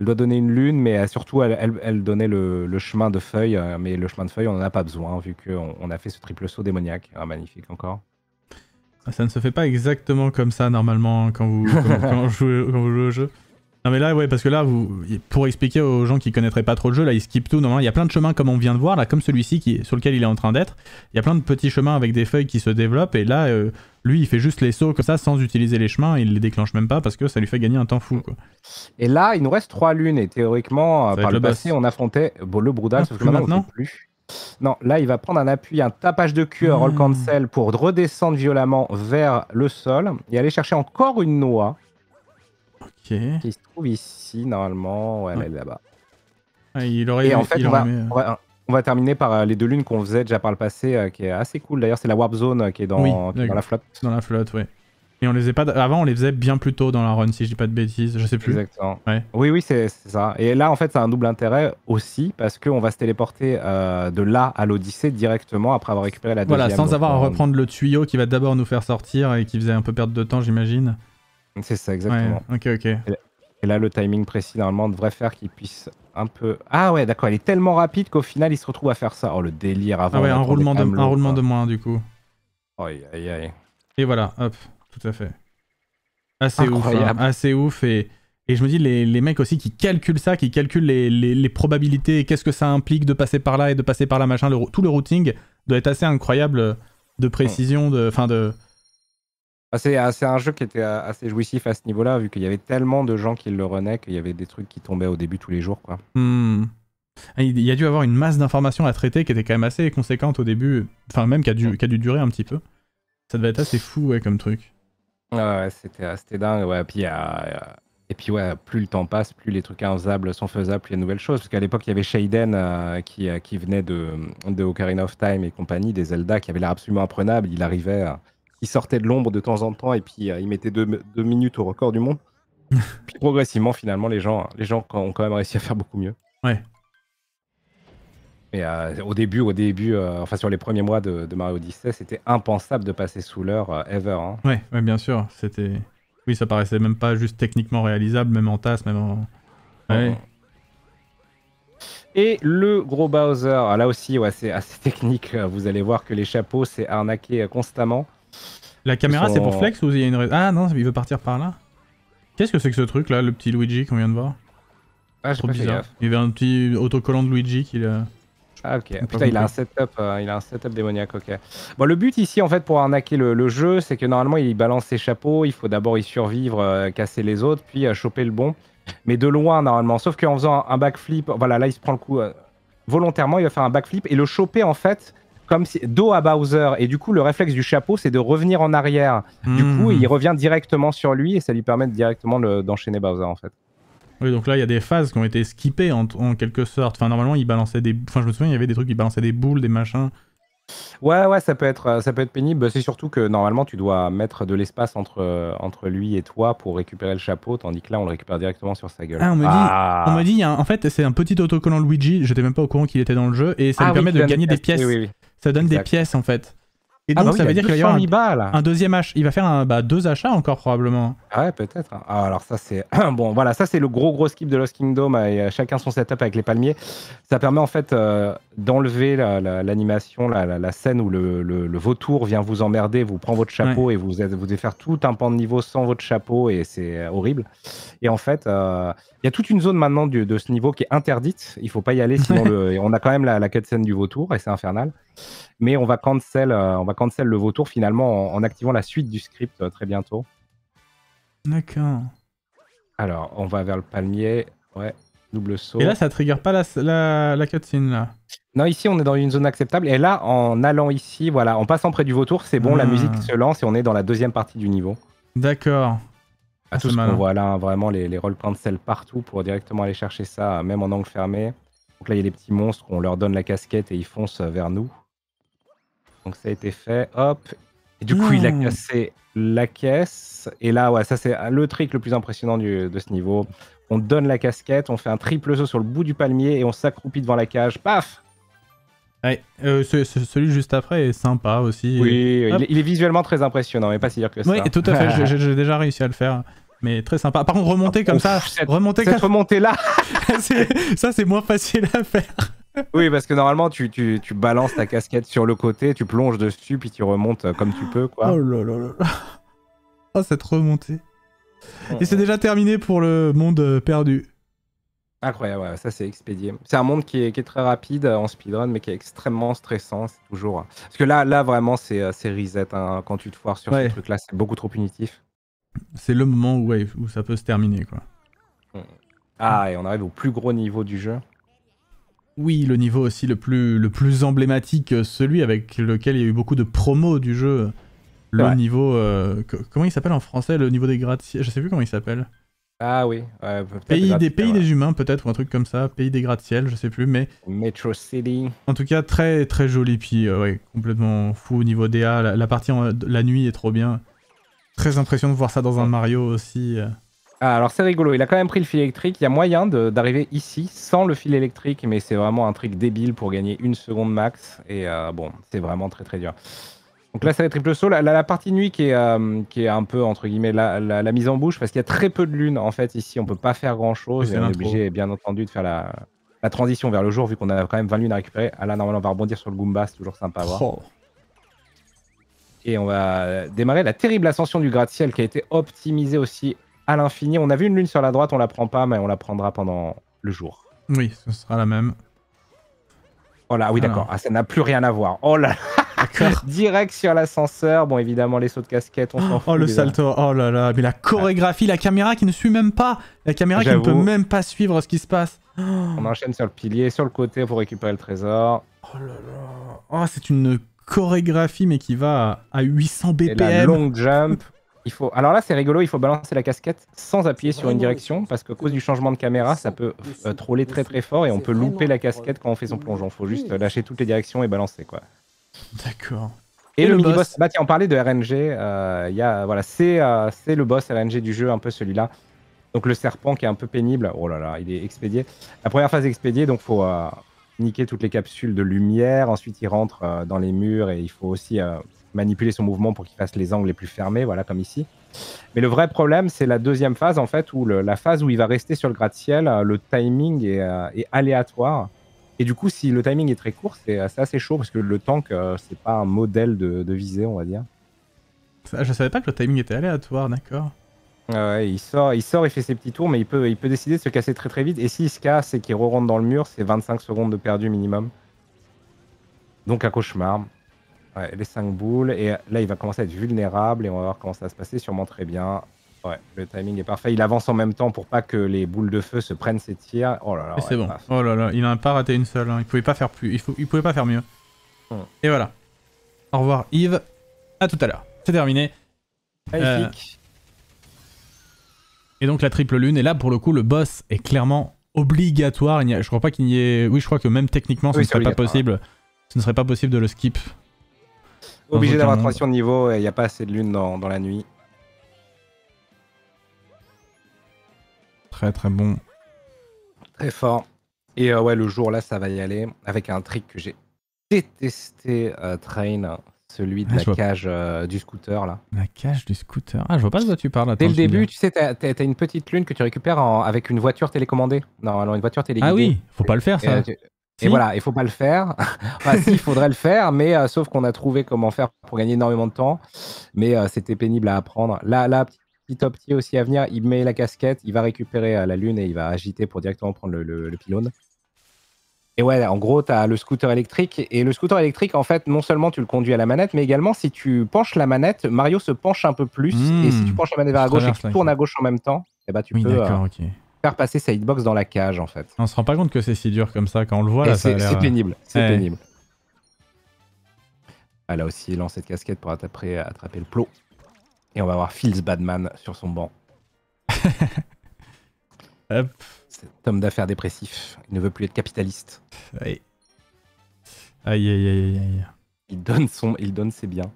elle doit donner une lune, mais surtout, elle, donnait le, chemin de feuilles. Mais le chemin de feuilles, on n'en a pas besoin, vu qu'on on a fait ce triple saut démoniaque. Hein, magnifique encore. Ah, ça ne se fait pas exactement comme ça, normalement, quand vous jouez au jeu. Non mais là ouais parce que là vous pour expliquer aux gens qui connaîtraient pas trop le jeu là ils skip tout normalement il y a plein de chemins comme on vient de voir là comme celui-ci sur lequel il est en train d'être il y a plein de petits chemins avec des feuilles qui se développent et là euh, lui il fait juste les sauts comme ça sans utiliser les chemins il les déclenche même pas parce que ça lui fait gagner un temps fou quoi. Et là il nous reste trois lunes et théoriquement par le, passé on affrontait le Broudal sauf que maintenant, plus. Non, là, il va prendre un appui, un tapage de cul à roll hmm. cancel pour redescendre violemment vers le sol et aller chercher encore une noix Ok. Qui se trouve ici, normalement. Ouais, elle est là-bas. il aurait, Et en fait, euh. euh, on, va, terminer par euh, les deux lunes qu'on faisait déjà par le passé, qui est assez cool. D'ailleurs, c'est la Warp Zone qui est dans, la flotte. Dans la flotte, oui. Et on les pas avant, on les faisait bien plus tôt dans la run, si je dis pas de bêtises, je sais plus. Exactement. Oui, oui, c'est ça. Et là, en fait, ça a un double intérêt aussi, parce qu'on va se téléporter de là à l'Odyssée directement après avoir récupéré la deuxième. Voilà, sans avoir à reprendre le tuyau qui va d'abord nous faire sortir et qui faisait un peu perdre de temps, j'imagine. C'est ça, exactement. ok, ok. Et là, le timing précis, normalement, devrait faire qu'il puisse un peu. Ah ouais, d'accord, elle est tellement rapide qu'au final, il se retrouve à faire ça. Oh, le délire avant. Ah ouais, un roulement, de, un roulement de moins, du coup. Aïe, aïe, aïe. Et voilà, hop, tout à fait. Assez ouf, hein. assez ouf. Et, et je me dis, les, les, mecs aussi qui calculent ça, qui calculent les, les, les probabilités qu'est-ce que ça implique de passer par là et de passer par là, machin, tout le routing doit être assez incroyable de précision, de. Fin de ah, ah, c'est un jeu qui était euh, assez jouissif à ce niveau-là, vu qu'il y avait tellement de gens qui le renaient qu'il y avait des trucs qui tombaient au début tous les jours. Quoi. Hmm. Il y a dû avoir une masse d'informations à traiter qui était quand même assez conséquente au début, enfin même qui a, dû, durer un petit peu. Ça devait être assez fou ouais, comme truc. Ah, ouais, c'était dingue. Ouais. et puis ouais, plus le temps passe, plus les trucs infaisables sont faisables, plus il y a de nouvelles choses. Parce qu'à l'époque, il y avait Shaden euh, euh, qui, venait de, de Ocarina of Time et compagnie, des Zelda, qui avait l'air absolument imprenable. Il arrivait... Il sortait de l'ombre de temps en temps et puis euh, il mettait deux, minutes au record du monde. puis progressivement, finalement, les gens, les gens ont quand même réussi à faire beaucoup mieux. Ouais. Mais euh, au début, au début euh, enfin sur les premiers mois de, Mario Odyssey, c'était impensable de passer sous l'heure ever. Hein. Ouais, bien sûr. C'était, oui, ça paraissait même pas juste techniquement réalisable, même en tasse, même en. Ouais. Et le gros Bowser, ah, là aussi, ouais, c'est assez technique. Vous allez voir que les chapeaux, c'est arnaqué constamment. La caméra, c'est pour oh. flex ou il y a une Ah non, il veut partir par là Qu'est-ce que c'est que ce truc là, le petit Luigi qu'on vient de voir Ah, trop pas bizarre. Il y avait un petit autocollant de Luigi qui a. Ah ok, putain euh, il a un setup, démoniaque, ok. Bon le but ici en fait pour arnaquer le, jeu c'est que normalement il balance ses chapeaux, il faut d'abord y survivre, euh, casser les autres, puis euh, choper le bon. Mais de loin normalement, sauf qu'en faisant un backflip, voilà là il se prend le coup volontairement, il va faire un backflip et le choper en fait comme dos à Bowser. Et du coup, le réflexe du chapeau, c'est de revenir en arrière. Du coup, hmm. il revient directement sur lui et ça lui permet directement d'enchaîner Bowser en fait. Oui, donc là, il y a des phases qui ont été skippées en, quelque sorte. Enfin, normalement, il balançait des. Enfin, je me souviens, il y avait des trucs, il balançait des boules, des machins. Ouais, ouais, ça peut être, euh, ça peut être pénible. C'est surtout que normalement, tu dois mettre de l'espace entre, euh, entre lui et toi pour récupérer le chapeau, tandis que là, on le récupère directement sur sa gueule. Ah, on me dit, ah. en fait, c'est un petit autocollant Luigi. J'étais même pas au courant qu'il était dans le jeu et ça ah lui permet de gagner des pièces. Oui, oui, ça donne des pièces en fait. Et ah bah donc, ça veut dire qu'il y hein. un, deuxième achat. Il va faire un, bah, deux achats encore, probablement. Ah ouais, peut-être. Ah, alors, ça, c'est. bon, voilà, ça, c'est le gros, gros skip de Lost Kingdom. Et euh, chacun son setup avec les palmiers. Ça permet, en fait, euh, d'enlever l'animation, la, scène où le, vautour vient vous emmerder, vous prend votre chapeau et vous, vous devez faire tout un pan de niveau sans votre chapeau. Et c'est euh, horrible. Et en fait, il y a toute une zone maintenant de, ce niveau qui est interdite. Il faut pas y aller, sinon le... on a quand même la, la cutscene du vautour et c'est infernal mais on va cancel, euh, on va cancel le vautour finalement en, activant la suite du script euh, très bientôt. D'accord. Alors, on va vers le palmier. Ouais, double saut. Et là, ça trigger pas la, la, cutscene, là Non, ici, on est dans une zone acceptable. Et là, en allant ici, voilà, en passant près du vautour, c'est bon, la ah. musique se lance et on est dans la deuxième partie du niveau. D'accord. À ah, tout ce qu'on voit là, hein, vraiment, les, les cancel partout pour directement aller chercher ça, même en angle fermé. Donc là, il y a des petits monstres, on leur donne la casquette et ils foncent vers nous. Donc ça a été fait, hop. Et du coup, il a hmm. cassé la caisse. Et là, ouais, ça c'est le trick le plus impressionnant du, de ce niveau. On donne la casquette, on fait un triple saut sur le bout du palmier et on s'accroupit devant la cage. Paf Ouais, euh, celui juste après est sympa aussi. Oui, il est, visuellement très impressionnant, mais pas si dur que ça. Oui, tout à fait, j'ai déjà réussi à le faire mais très sympa. Par contre, remonter ah, comme ça, remonter cette comme... remontée là, ça c'est moins facile à faire. Oui, parce que normalement, tu, tu, balances ta casquette sur le côté, tu plonges dessus, puis tu remontes euh, comme tu peux, quoi. Oh là là là Oh, cette remontée. Oh, et c'est oh. déjà terminé pour le monde perdu. Incroyable, ouais, ça c'est expédié. C'est un monde qui est, qui est, très rapide euh, en speedrun, mais qui est extrêmement stressant, c'est toujours. Hein. Parce que là, là vraiment, c'est euh, reset. Hein, quand tu te foires sur ce truc-là, c'est beaucoup trop punitif. C'est le moment où, ouais, où ça peut se terminer, quoi. Mm. Ah, et on arrive au plus gros niveau du jeu. Oui, le niveau aussi le plus, le plus emblématique, euh, celui avec lequel il y a eu beaucoup de promos du jeu. Le niveau. Euh, comment il s'appelle en français Le niveau des gratte-ciels Je sais plus comment il s'appelle. Ah oui. Ouais, pays des, pays des humains, peut-être, ou un truc comme ça. Pays des gratte-ciels, je sais plus, mais. Metro City. En tout cas, très très joli. Puis, euh, complètement fou au niveau DA. La, la partie la nuit est trop bien. Très impressionnant de voir ça dans un Mario aussi. Ah, alors c'est rigolo, il a quand même pris le fil électrique. Il y a moyen d'arriver ici sans le fil électrique, mais c'est vraiment un truc débile pour gagner une seconde max. Et euh, bon, c'est vraiment très très dur. Donc là, c'est les triple sauts. la, partie nuit qui est, euh, qui est un peu, entre guillemets, la, mise en bouche, parce qu'il y a très peu de lune, en fait, ici. On peut pas faire grand-chose. On est obligé, bien entendu, de faire la, transition vers le jour, vu qu'on a quand même 20 lunes à récupérer. Ah là, normalement, on va rebondir sur le Goomba, c'est toujours sympa à voir. Oh. Et on va euh, démarrer la terrible ascension du gratte-ciel qui a été optimisée aussi à l'infini. On a vu une lune sur la droite, on la prend pas, mais on la prendra pendant le jour. Oui, ce sera la même. Oh là, oui, d'accord. Ah, ça n'a plus rien à voir. Oh là Direct sur l'ascenseur. Bon, évidemment, les sauts de casquette, on s'en oh, fout. Oh, le salto. Oh là là. Mais la chorégraphie, la caméra qui ne suit même pas. La caméra qui ne peut même pas suivre ce qui se passe. On enchaîne sur le pilier, sur le côté pour récupérer le trésor. Oh là là. Oh, c'est une chorégraphie, mais qui va à 800 BPM. Et long jump faut... Alors là, c'est rigolo, il faut balancer la casquette sans appuyer sur une direction parce qu'à cause du changement de caméra, ça peut euh, troller très très fort et on peut louper la casquette quand on fait son plongeon. Il Faut juste lâcher toutes les directions et balancer quoi. D'accord. Et, le, mini-boss, bah tiens, on parlait de RNG, euh, voilà, euh, c'est le boss RNG du jeu, un peu celui-là. Donc le serpent qui est un peu pénible, oh là là, il est expédié. La première phase expédiée, donc il faut niquer toutes les capsules de lumière, ensuite il rentre dans les murs et il faut aussi manipuler son mouvement pour qu'il fasse les angles les plus fermés, voilà, comme ici. Mais le vrai problème, c'est la deuxième phase, en fait, où la phase où il va rester sur le gratte-ciel, euh, le timing euh, est, aléatoire. Et du coup, si le timing est très court, c'est euh, assez chaud parce que le tank, c'est pas un modèle de, visée, on va dire. Je savais pas que le timing était aléatoire, d'accord. Ouais, il sort, il sort, fait ses petits tours, mais il peut, il peut décider de se casser très très vite. Et s'il se casse et qu'il re-rentre dans le mur, c'est 25 secondes de perdu minimum. Donc un cauchemar. Ouais, les 5 boules. Et euh, là, il va commencer à être vulnérable et on va voir comment ça va se passer. Sûrement très bien. Ouais, le timing est parfait. Il avance en même temps pour pas que les boules de feu se prennent ses tirs. Oh là là. c'est bon. Oh là là, il n'a pas raté une seule. Hein. Il pouvait pas faire plus. Il, faut... il pouvait pas faire mieux. Hmm. Et voilà. Au revoir Yves. À tout à l'heure. C'est terminé. Euh, et donc la triple lune. Et là, pour le coup, le boss est clairement obligatoire. Il a... Je crois pas qu'il y ait. Oui, je crois que même techniquement, ce ne serait pas possible. Ce ne serait pas possible de le skip. Obligé d'avoir transition de niveau et euh, il n'y a pas assez de lune dans, la nuit. Très très bon. Très fort. Et euh, ouais, le jour là, ça va y aller avec un trick que j'ai détesté, euh, Train, celui de ah, la cage du scooter là. La cage du scooter Ah, je vois pas de quoi tu parles. Dès le début, tu sais, t'as as une petite lune que tu récupères avec une voiture télécommandée. Non, alors une voiture téléguidée. Ah oui, faut pas le faire ça. Et voilà, il faut pas le faire. enfin, si, il faudrait le faire, mais euh, sauf qu'on a trouvé comment faire pour gagner énormément de temps. Mais euh, c'était pénible à apprendre. Là, là, petit petit aussi à venir, il met la casquette, il va récupérer à euh, la lune et il va agiter pour directement prendre le, le, pylône. Et ouais, en gros, tu as le scooter électrique. Et le scooter électrique, en fait, non seulement tu le conduis à la manette, mais également si tu penches la manette, Mario se penche un peu plus. et si tu hmm. penches la manette vers la gauche et que tu tournes à gauche en même temps, et eh bah, ben, tu peux faire passer sa hitbox dans la cage en fait. On se rend pas compte que c'est si dur comme ça quand on le voit là. C'est euh, pénible, c'est pénible. Elle a aussi lancé cette casquette pour attraper, attraper le plot. Et on va voir Phil's Badman sur son banc. Hop. Cet homme d'affaires dépressif. Il ne veut plus être capitaliste. Aïe. Aïe, aïe, aïe, aïe. Il donne, son, il donne ses biens.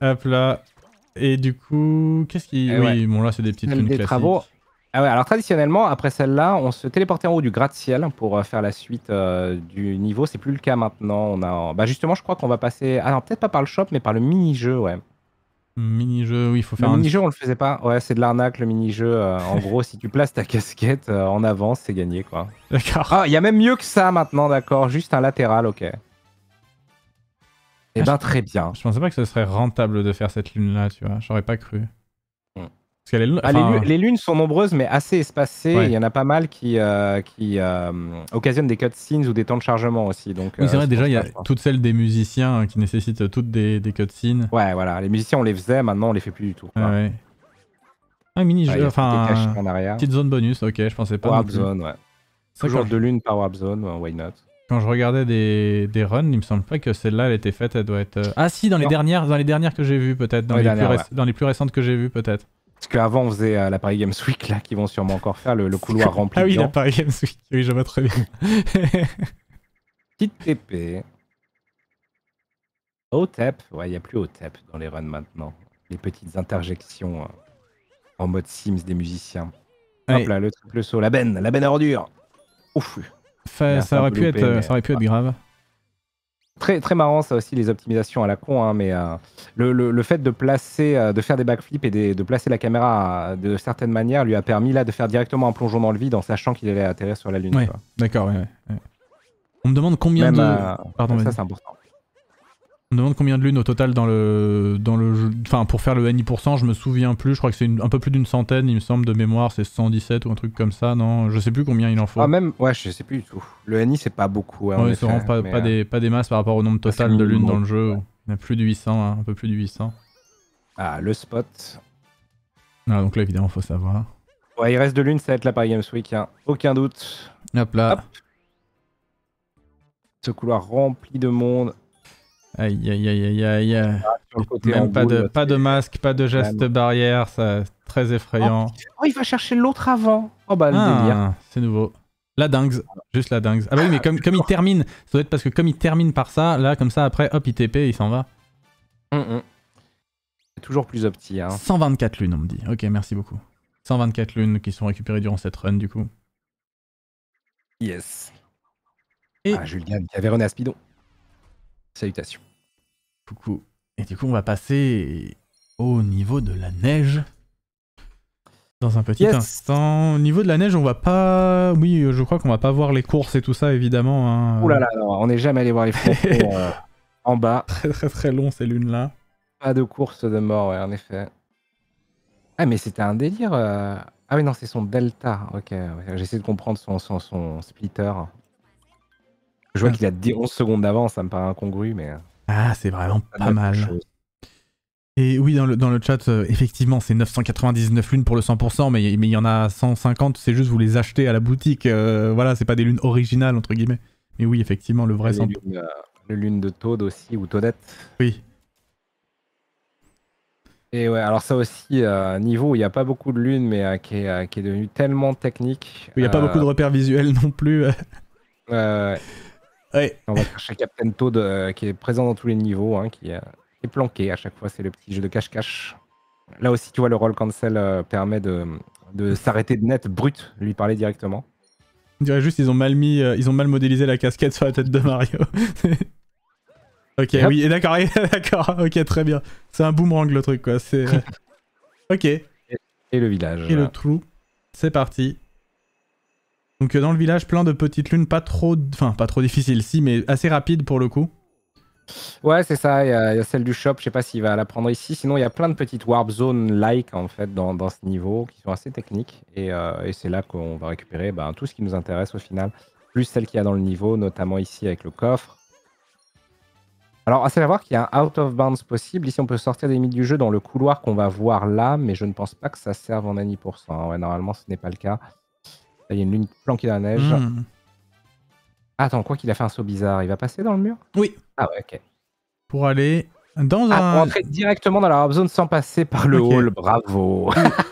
Hop là. Et du coup, qu'est-ce qui. Eh oui, bon là c'est des petites des classiques. travaux. Ah ouais, alors traditionnellement, après celle-là, on se téléportait en haut du gratte-ciel pour euh, faire la suite euh, du niveau. C'est plus le cas maintenant. On a... Bah justement, je crois qu'on va passer. Ah non, peut-être pas par le shop, mais par le mini-jeu, ouais. Mini-jeu, oui, il faut faire mini-jeu, on le faisait pas. Ouais, c'est de l'arnaque, le mini-jeu. Euh, en gros, si tu places ta casquette en avance, c'est gagné, quoi. D'accord. Ah, il y a même mieux que ça maintenant, d'accord. Juste un latéral, ok. Eh ah, ben, très bien. Je pensais pas que ce serait rentable de faire cette lune-là, tu vois. J'aurais pas cru. Ah, les, lunes, sont nombreuses, mais assez espacées. Il y en a pas mal qui, euh, qui euh, occasionnent des cutscenes ou des temps de chargement aussi. Donc, c'est euh, vrai, déjà, il y a toutes celles des musiciens hein, qui nécessitent toutes des, des, cutscenes. Ouais, voilà. Les musiciens, on les faisait, maintenant, on les fait plus du tout. Un mini-jeu, enfin, en petite zone bonus, ok, je pensais pas. Warp zone, ouais. Toujours de lune par warp zone, why not quand je regardais des, des, runs, il me semble pas que celle-là, elle était faite, elle doit être. Ah si, dans les dernières, dans les dernières que j'ai vues peut-être, dans, les dans, les plus récentes que j'ai vues peut-être. Parce qu'avant, on faisait euh, la Paris Games Week, là, qui vont sûrement encore faire le, couloir rempli. Ah oui, la Paris Games Week, oui, je vois très bien. Petite TP. E OTEP, ouais, il n'y a plus OTEP dans les runs maintenant. Les petites interjections euh, en mode Sims des musiciens. Hop là, le triple saut, la benne, la benne à ordure. Ouf. Euh, ça, aurait, pu être, ça aurait pu être grave. Très, très marrant, ça aussi, les optimisations à la con, hein, mais euh, le, fait de placer, euh, de faire des backflips et de, placer la caméra euh, de certaines manières lui a permis là de faire directement un plongeon dans le vide en sachant qu'il allait atterrir sur la Lune. d'accord, On me demande combien de. Pardon, ça, c'est important. On demande combien de lunes au total dans le, dans le jeu. Enfin, pour faire le Ni%, je me souviens plus. Je crois que c'est un peu plus d'une centaine, il me semble, de mémoire. C'est 117 ou un truc comme ça, non Je sais plus combien il en faut. Ah, même, ouais, je sais plus du tout. Le Ni, c'est pas beaucoup. Hein, ouais, c'est pas, euh, des, pas des masses par rapport au nombre total de lunes dans le jeu. Il y a plus de 800, hein, un peu plus de 800. Ah, le spot. Ah, donc là, évidemment, faut savoir. Ouais, il reste de lunes, ça va être la Paris Games Week, hein. aucun doute. Hop là. Ce couloir rempli de monde. Aïe, aïe, aïe, aïe, aïe. Ah, Même pas, de, pas de masque, pas de geste de barrière, ça, très effrayant. Oh, oh, il va chercher l'autre avant. Oh bah le ah, délire. C'est nouveau. La dingue, juste la dingue. Ah bah oui, mais comme, comme il termine, ça doit être parce que comme il termine par ça, là, comme ça, après, hop, il TP il s'en va. Mm, mm. Toujours plus opti. Hein. 124 lunes, on me dit. Ok, merci beaucoup. 124 lunes qui sont récupérées durant cette run, du coup. Yes. Et... Ah, Julien, avait René Aspidon. Salutations. Coucou. Et du coup, on va passer au niveau de la neige. Dans un petit instant. Au niveau de la neige, on va pas. Oui, je crois qu'on va pas voir les courses et tout ça, évidemment. Hein. Oulala là on n'est jamais allé voir les courses euh, en bas. Très très très long ces lunes-là. Pas de course de mort, ouais, en effet. Ah, mais c'était un délire. Euh. Ah, mais non, c'est son Delta. Ok, j'essaie de comprendre son, son, son splitter. Je vois ah. qu'il a 11 secondes d'avance, ça me paraît incongru, mais. Euh, ah, c'est vraiment pas mal. Et oui, dans le, chat, euh, effectivement, c'est 999 lunes pour le 100%, mais il y en a 150, c'est juste vous les achetez à la boutique. Euh, voilà, c'est pas des lunes originales, entre guillemets. Mais oui, effectivement, le vrai 100%. le lune de Toad aussi, ou Toadette. Oui. Et ouais, alors ça aussi, niveau où il n'y a pas beaucoup de lunes, mais qui est, qui, est, devenu tellement technique. Il n'y a pas beaucoup de repères visuels non plus. ouais. Ouais. On va chercher Captain Toad euh, qui est présent dans tous les niveaux, hein, qui, euh, est planqué à chaque fois. C'est le petit jeu de cache-cache. Là aussi, tu vois, le roll cancel euh, permet de, s'arrêter de net brut, lui parler directement. On dirait juste qu'ils ont mal mis, ils ont mal modélisé la casquette sur la tête de Mario. ok, oui, d'accord, d'accord, ok, très bien. C'est un boomerang le truc quoi. ok. et le village. Et le trou. C'est parti. Donc euh, dans le village, plein de petites lunes, pas trop, enfin pas trop difficile si, mais assez rapide pour le coup. Ouais, c'est ça. Il y, a celle du shop. Je sais pas s'il va la prendre ici. Sinon, il y a plein de petites warp zone like en fait dans, ce niveau qui sont assez techniques. Et, euh, c'est là qu'on va récupérer ben, tout ce qui nous intéresse au final, plus celle qu'il y a dans le niveau, notamment ici avec le coffre. Alors, à voir qu'il y a un out of bounds possible. Ici, on peut sortir des limites du jeu dans le couloir qu'on va voir là, mais je ne pense pas que ça serve en any pour hein. normalement, ce n'est pas le cas il y a une lune planquée dans la neige. Hmm. Attends, quoi qu'il a fait un saut bizarre, il va passer dans le mur Oui. Ah ouais, ok. Pour aller dans ah, un. Pour entrer directement dans la zone sans passer par le hall, bravo.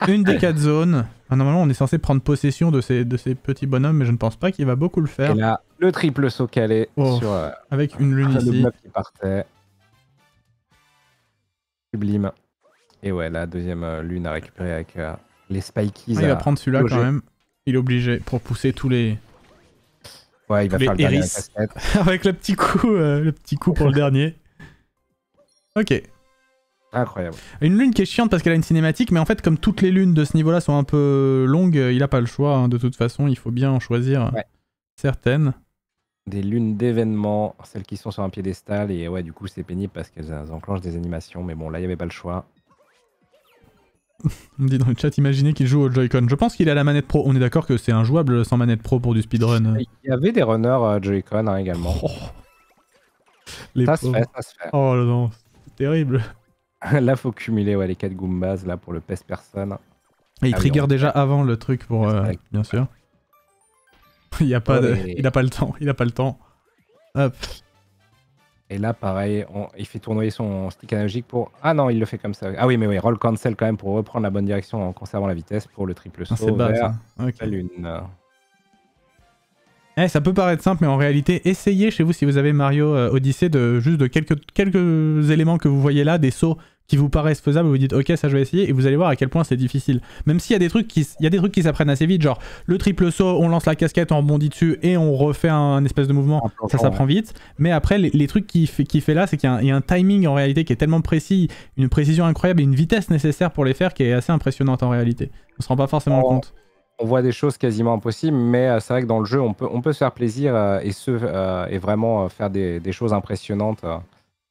Une, des quatre zones. Ah, normalement, on est censé prendre possession de ces, petits bonhommes, mais je ne pense pas qu'il va beaucoup le faire. là, le triple saut calé. Oh. sur, euh, avec une lune ici. qui partait. Sublime. Et ouais, la deuxième euh, lune à récupérer avec euh, les spikies. Ah, il va prendre celui-là quand même. Il est obligé pour pousser tous les. Ouais, il va faire Avec le petit coup, euh, le petit coup pour le dernier. Ok. Incroyable. Une lune qui est chiante parce qu'elle a une cinématique, mais en fait, comme toutes les lunes de ce niveau-là sont un peu longues, euh, il n'a pas le choix. Hein, de toute façon, il faut bien en choisir euh, certaines. Des lunes d'événements, celles qui sont sur un piédestal, et ouais, du coup, c'est pénible parce qu'elles enclenchent des animations, mais bon, là, il n'y avait pas le choix. On me dit dans le chat, imaginez qu'il joue au Joy-Con. Je pense qu'il a la manette pro. On est d'accord que c'est injouable sans manette pro pour du speedrun. Il y avait des runners euh, Joy-Con hein, également. Oh. ça se fait, Oh non, c'est terrible. là, faut cumuler ouais, les 4 Goombas là, pour le pèse personne. Et il ah trigger déjà avant le truc pour. Euh, bien sûr. il, n'a pas il pas le temps, il n'a pas le temps. Hop. Et là, pareil, il fait tournoyer son stick analogique pour. Ah non, il le fait comme ça. Ah oui, mais oui, roll cancel quand même pour reprendre la bonne direction en conservant la vitesse pour le triple ah, saut vers la lune. Eh, ça peut paraître simple, mais en réalité, essayez chez vous si vous avez Mario euh, Odyssey de juste de quelques, quelques éléments que vous voyez là, des sauts qui vous paraissent faisables, vous dites ok ça je vais essayer et vous allez voir à quel point c'est difficile. Même s'il y a des trucs qui il y a des trucs qui s'apprennent assez vite, genre le triple saut, on lance la casquette, on rebondit dessus et on refait un, espèce de mouvement, ça s'apprend vite. Mais après les, trucs qui fait, qui fait là, c'est qu'il y, a un timing en réalité qui est tellement précis, une précision incroyable et une vitesse nécessaire pour les faire qui est assez impressionnante en réalité. On se rend pas forcément compte. On voit des choses quasiment impossibles, mais euh, c'est vrai que dans le jeu on peut on peut se faire plaisir euh, et se euh, et vraiment faire des, des choses impressionnantes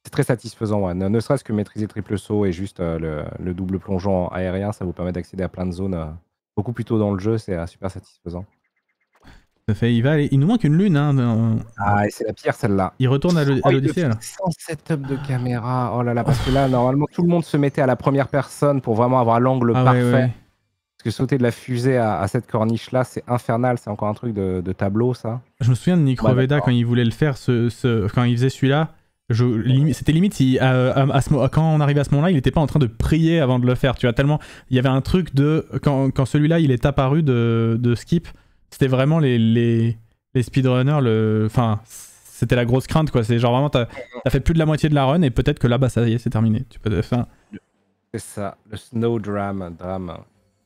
c'est très satisfaisant. Ouais. Ne, serait-ce que maîtriser le triple saut et juste euh, le, double plongeon aérien, ça vous permet d'accéder à plein de zones euh, beaucoup plus tôt dans le jeu. C'est euh, super satisfaisant. Il, nous manque une lune. Hein, Ah, c'est la pire celle-là. Il retourne à l'Odyssée. sans setup de caméra. Oh là là, parce que là, normalement, tout le monde se mettait à la première personne pour vraiment avoir l'angle ah parfait. Parce que sauter de la fusée à, cette corniche-là, c'est infernal. C'est encore un truc de, tableau, ça. Je me souviens de Nick ah bah, Roveda quand il voulait le faire, ce... quand il faisait celui-là c'était limite si quand on arrive à ce moment-là, il n'était pas en train de prier avant de le faire. Tu vois, tellement il y avait un truc de quand, celui-là il est apparu de, skip, c'était vraiment les, les, les speedrunners, le enfin c'était la grosse crainte quoi. C'est genre vraiment t'as as fait plus de la moitié de la run et peut-être que là bah ça y est c'est terminé. Tu peux C'est ça, le Snow Dram,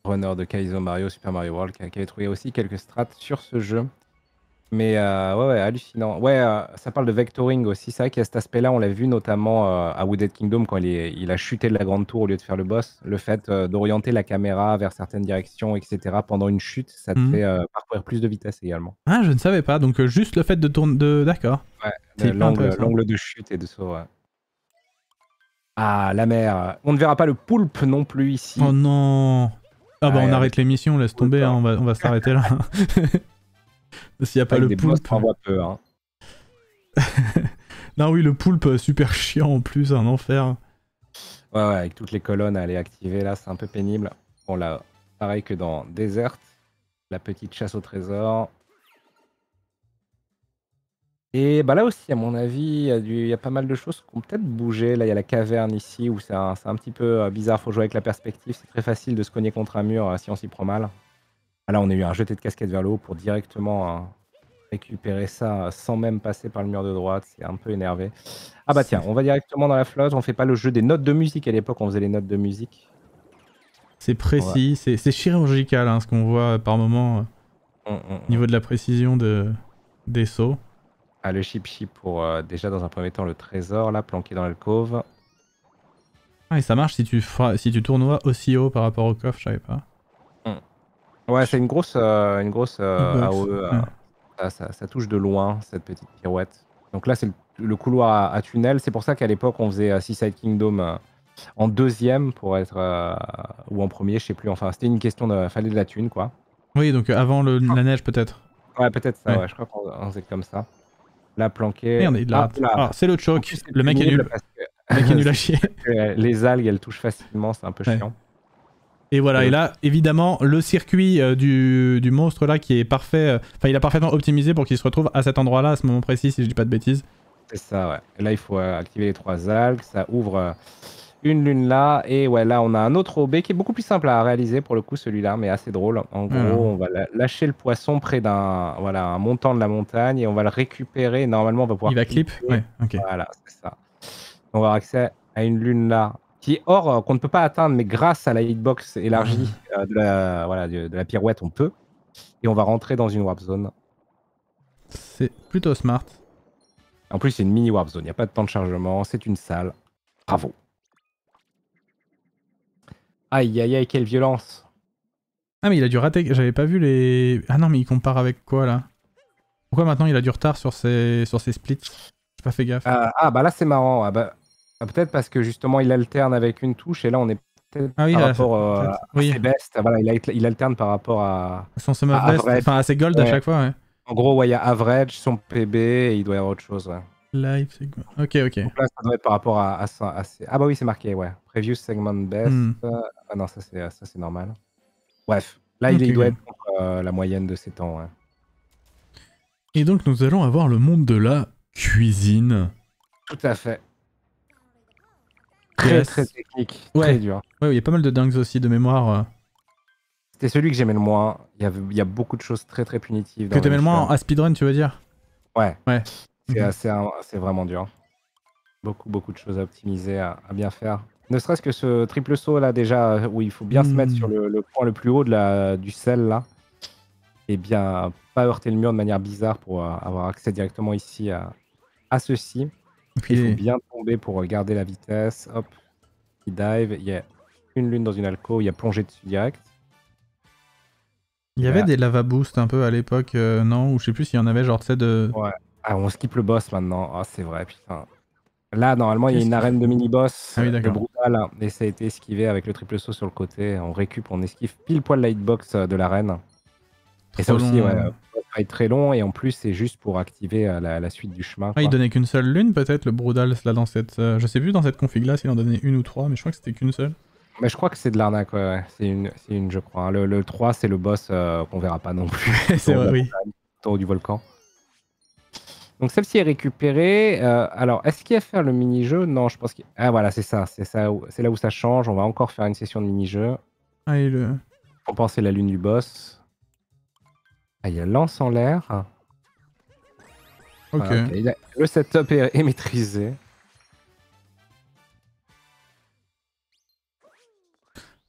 runner de Kaizo Mario Super Mario World qui avait trouvé aussi quelques strats sur ce jeu mais euh, ouais, ouais, hallucinant. Ouais, euh, ça parle de vectoring aussi. C'est vrai qu'il y a cet aspect-là, on l'a vu notamment euh, à Wooded Kingdom quand il, est, il, a chuté de la grande tour au lieu de faire le boss. Le fait d'orienter la caméra vers certaines directions, etc. pendant une chute, ça te mhm. fait parcourir plus de vitesse également. Ah, je ne savais pas. Donc juste le fait de tourner. De... D'accord. Ouais, l'angle de chute et de saut. Ah, la mer. On ne verra pas le poulpe non plus ici. Oh non. Ah bah on arrête l'émission, laisse tomber, hein, on va, on va s'arrêter là. S'il n'y a pas le poulpe. peu, hein. non, oui, le poulpe, euh, super chiant en plus, un enfer. Ouais, ouais, avec toutes les colonnes à aller activer là, c'est un peu pénible. Bon, là, pareil que dans Desert, la petite chasse au trésor. Et bah là aussi, à mon avis, il y, a pas mal de choses qui ont peut-être bougé. Là, il y a la caverne ici où c'est un, petit peu euh, bizarre, faut jouer avec la perspective. C'est très facile de se cogner contre un mur euh, si on s'y prend mal. Là, on a eu un jeté de casquette vers le haut pour directement hein, récupérer ça sans même passer par le mur de droite. C'est un peu énervé. Ah bah tiens, on va directement dans la flotte. On fait pas le jeu des notes de musique. À l'époque, on faisait les notes de musique. C'est précis, c'est chirurgical hein, ce qu'on voit euh, par moment au euh, mm, mm, mm. niveau de la précision de, des sauts. Ah, le chip chip pour euh, déjà dans un premier temps le trésor là planqué dans l'alcôve. Ah, et ça marche si tu, si tu tournoies aussi haut par rapport au coffre, je savais pas. Ouais, c'est une grosse, euh, une grosse AOE. Euh, e, euh, ça, touche de loin, cette petite pirouette. Donc là, c'est le, couloir à, tunnel. C'est pour ça qu'à l'époque, on faisait Seaside Kingdom en deuxième pour être. ou en premier, je sais plus. Enfin, c'était une question de. fallait de la thune, quoi. Oui, donc avant le, ah. la neige, peut-être. Ouais, peut-être ça, ouais. Je crois qu'on faisait comme ça. La planqué... Merde, il ah, c'est le choc. Le mec est nul. Le mec est nul à chier. les algues, elles touchent facilement, c'est un peu chiant. Et voilà, et là, évidemment, le circuit euh, du, monstre là qui est parfait, euh, enfin, il a parfaitement optimisé pour qu'il se retrouve à cet endroit là, à ce moment précis, si je dis pas de bêtises. C'est ça, ouais. là, il faut euh, activer les trois algues, ça ouvre une lune là, et ouais, là, on a un autre OB qui est beaucoup plus simple à réaliser pour le coup, celui-là, mais assez drôle. En ah. gros, on va lâcher le poisson près d'un voilà, un montant de la montagne et on va le récupérer. Normalement, on va pouvoir. Il va clip Ouais, ok. Voilà, c'est ça. On va avoir accès à une lune là qui est hors, euh, qu'on ne peut pas atteindre, mais grâce à la hitbox élargie euh, de, la, voilà, de, la pirouette, on peut. Et on va rentrer dans une warp zone. C'est plutôt smart. En plus, c'est une mini warp zone, il n'y a pas de temps de chargement, c'est une salle. Bravo. Aïe, aïe, aïe, quelle violence. Ah, mais il a dû rater, j'avais pas vu les... Ah non, mais il compare avec quoi, là Pourquoi maintenant il a du retard sur ses, sur ses splits J'ai pas fait gaffe. Euh, ah, bah là, c'est marrant. Ah, bah, ah, peut-être parce que justement, il alterne avec une touche et là, on est peut-être ah par rapport euh, à ses best. Voilà, il, alterne par rapport à. Son sum best, enfin à ses gold à chaque fois, En gros, ouais, il y a average, son PB et il doit y avoir autre chose, Live segment. Ok, ok. là, ça doit être par rapport à, à, Ah bah oui, c'est marqué, ouais. Preview segment best. Hmm. Ah non, ça c'est normal. Bref, là, il, doit être euh, la moyenne de ses temps, Et donc, nous allons avoir le monde de la cuisine. Tout à fait. Très, très technique. Très dur. il y a pas mal de dunks aussi de mémoire. Euh. C'était celui que j'aimais le moins. Il y, a, beaucoup de choses très très punitives. Que t'aimais le moins à speedrun, tu veux dire Ouais. Ouais. Mhm. C'est vraiment dur. Beaucoup, beaucoup de choses à optimiser, à, bien faire. Ne serait-ce que ce triple saut là, déjà, où il faut bien se mettre sur hmm. le, point le plus haut de la, du sel là. Et eh bien, pas heurter le mur de manière bizarre pour euh, avoir accès directement ici à, à ceci. Il faut bien tomber pour euh, garder la vitesse. Hop, il dive. Il y a une lune dans une alco, il y a plongé dessus direct. Il y avait des lava boosts un peu à l'époque, euh, non Ou je sais plus s'il y en avait, genre, tu sais, de. Ouais. Ah, on skip le boss maintenant. Ah, c'est vrai, putain. Là, normalement, il y a une arène de mini-boss. Ah euh, hein. Et ça a été esquivé avec le triple saut sur le côté. On récup, on esquive pile poil la hitbox de l'arène. Et ça aussi, ouais être très long et en plus c'est juste pour activer euh, la, suite du chemin. Ah, il donnait qu'une seule lune peut-être le Brudals là dans cette, euh, je sais plus dans cette config là s'il en donnait une ou trois, mais je crois que c'était qu'une seule. Mais je crois que c'est de l'arnaque, ouais, c'est une, je crois. Hein. Le, 3 c'est le boss euh, qu'on verra pas non plus. c'est vrai, oui. Tour du volcan. Donc celle-ci est récupérée. alors, est-ce qu'il y a à faire le mini-jeu Non, je pense que... Ah voilà, c'est ça, c'est ça, c'est là où ça change. On va encore faire une session de mini-jeu. Ah, le. penser la lune du boss. Ah, il y lance en l'air. Ok. Ah, le setup est, maîtrisé.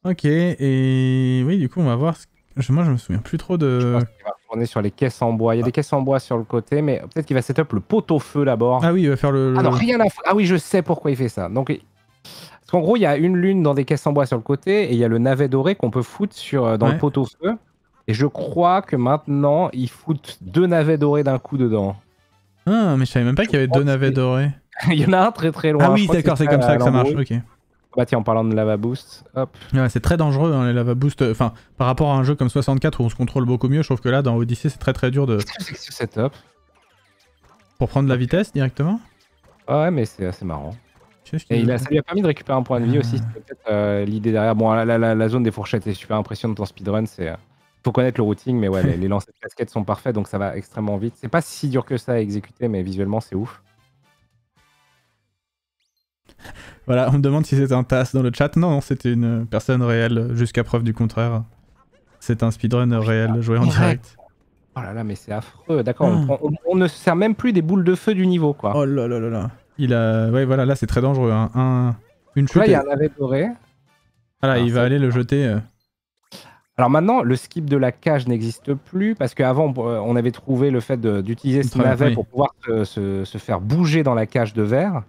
Ok, et oui, du coup, on va voir. Je... Moi, je me souviens plus trop de. On pense va sur les caisses en bois. Il y a des caisses en bois sur le côté, mais peut-être qu'il va setup le poteau feu d'abord. Ah oui, il va faire le. Ah non, rien à Ah oui, je sais pourquoi il fait ça. Donc, parce qu'en gros, il y a une lune dans des caisses en bois sur le côté, et il y a le navet doré qu'on peut foutre sur... Euh, dans le poteau feu. Et je crois que maintenant, ils foutent deux navets dorés d'un coup dedans. Ah, mais je savais même pas qu'il y avait deux navets dorés. Il y en a un très très loin. Ah oui, d'accord, c'est comme ça que ça marche, ok. Bah tiens, en parlant de lava boost, hop. Ouais, c'est très dangereux hein, les lava boost. Enfin, par rapport à un jeu comme 64 où on se contrôle beaucoup mieux, je trouve que là, dans Odyssey, c'est très très dur de. C'est setup. Pour prendre la vitesse directement ah Ouais, mais c'est assez marrant. Et ça lui a permis de récupérer un point de vie aussi. Ah. peut-être euh, l'idée derrière. Bon, la, la, la, zone des fourchettes est super impressionnante en speedrun. C'est euh, faut connaître le routing, mais ouais, les, lancers de casquettes sont parfaits, donc ça va extrêmement vite. C'est pas si dur que ça à exécuter, mais visuellement, c'est ouf. Voilà, on me demande si c'est un TAS dans le chat. Non, c'était une personne réelle, jusqu'à preuve du contraire. C'est un speedrunner réel joué en direct. Oh là là, mais c'est affreux. D'accord, ah. on, ne sert même plus des boules de feu du niveau, quoi. Oh là là là là. Il a. Ouais, voilà, là, c'est très dangereux. Hein. Un... Une chute. Là, il y doré. Voilà, il ah, va aller le jeter. Euh. Alors maintenant, le skip de la cage n'existe plus parce qu'avant, on euh, avait trouvé le fait d'utiliser ce navet pour pouvoir se, faire bouger dans la cage de verre.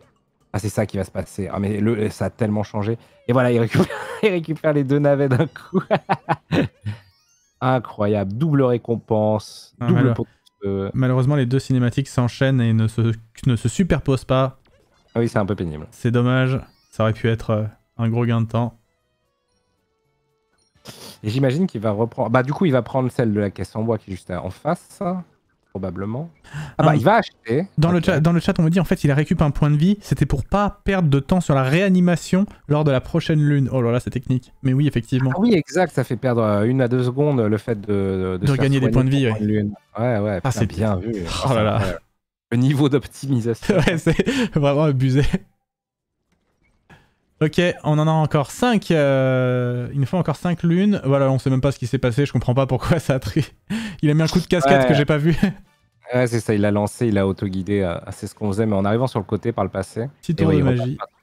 Ah, c'est ça qui va se passer. Ah, mais ça a tellement changé. Et voilà, il récupère, les deux navets d'un coup. Incroyable. Double récompense. Ah, double euh, Malheureusement, les deux cinématiques s'enchaînent et ne se, ne se superposent pas. Ah oui, c'est un peu pénible. C'est dommage. Ça aurait pu être euh, un gros gain de temps. Et j'imagine qu'il va reprendre. Bah, du coup, il va prendre celle de la caisse en bois qui est juste en face, hein, probablement. Ah, bah, il va acheter. Dans, le chat, dans le chat, on me dit en fait, il a récupéré un point de vie. C'était pour pas perdre de temps sur la réanimation lors de la prochaine lune. Oh là là, c'est technique. Mais oui, effectivement. Ah, oui, exact. Ça fait perdre euh, une à deux secondes euh, le fait de. De, gagner des points de vie. Ouais. ouais, ouais. ah, c'est bien vu. Oh Le niveau d'optimisation. ouais, c'est vraiment abusé. Ok, on en a encore 5. Euh... Il nous faut encore 5 lunes. Voilà, on sait même pas ce qui s'est passé. Je comprends pas pourquoi ça a tri... Il a mis un coup de casquette que j'ai pas vu. Ouais, c'est ça, il a lancé, il a autoguidé, guidé euh, ah, c'est ce qu'on faisait, mais en arrivant sur le côté par le passé. Petit tour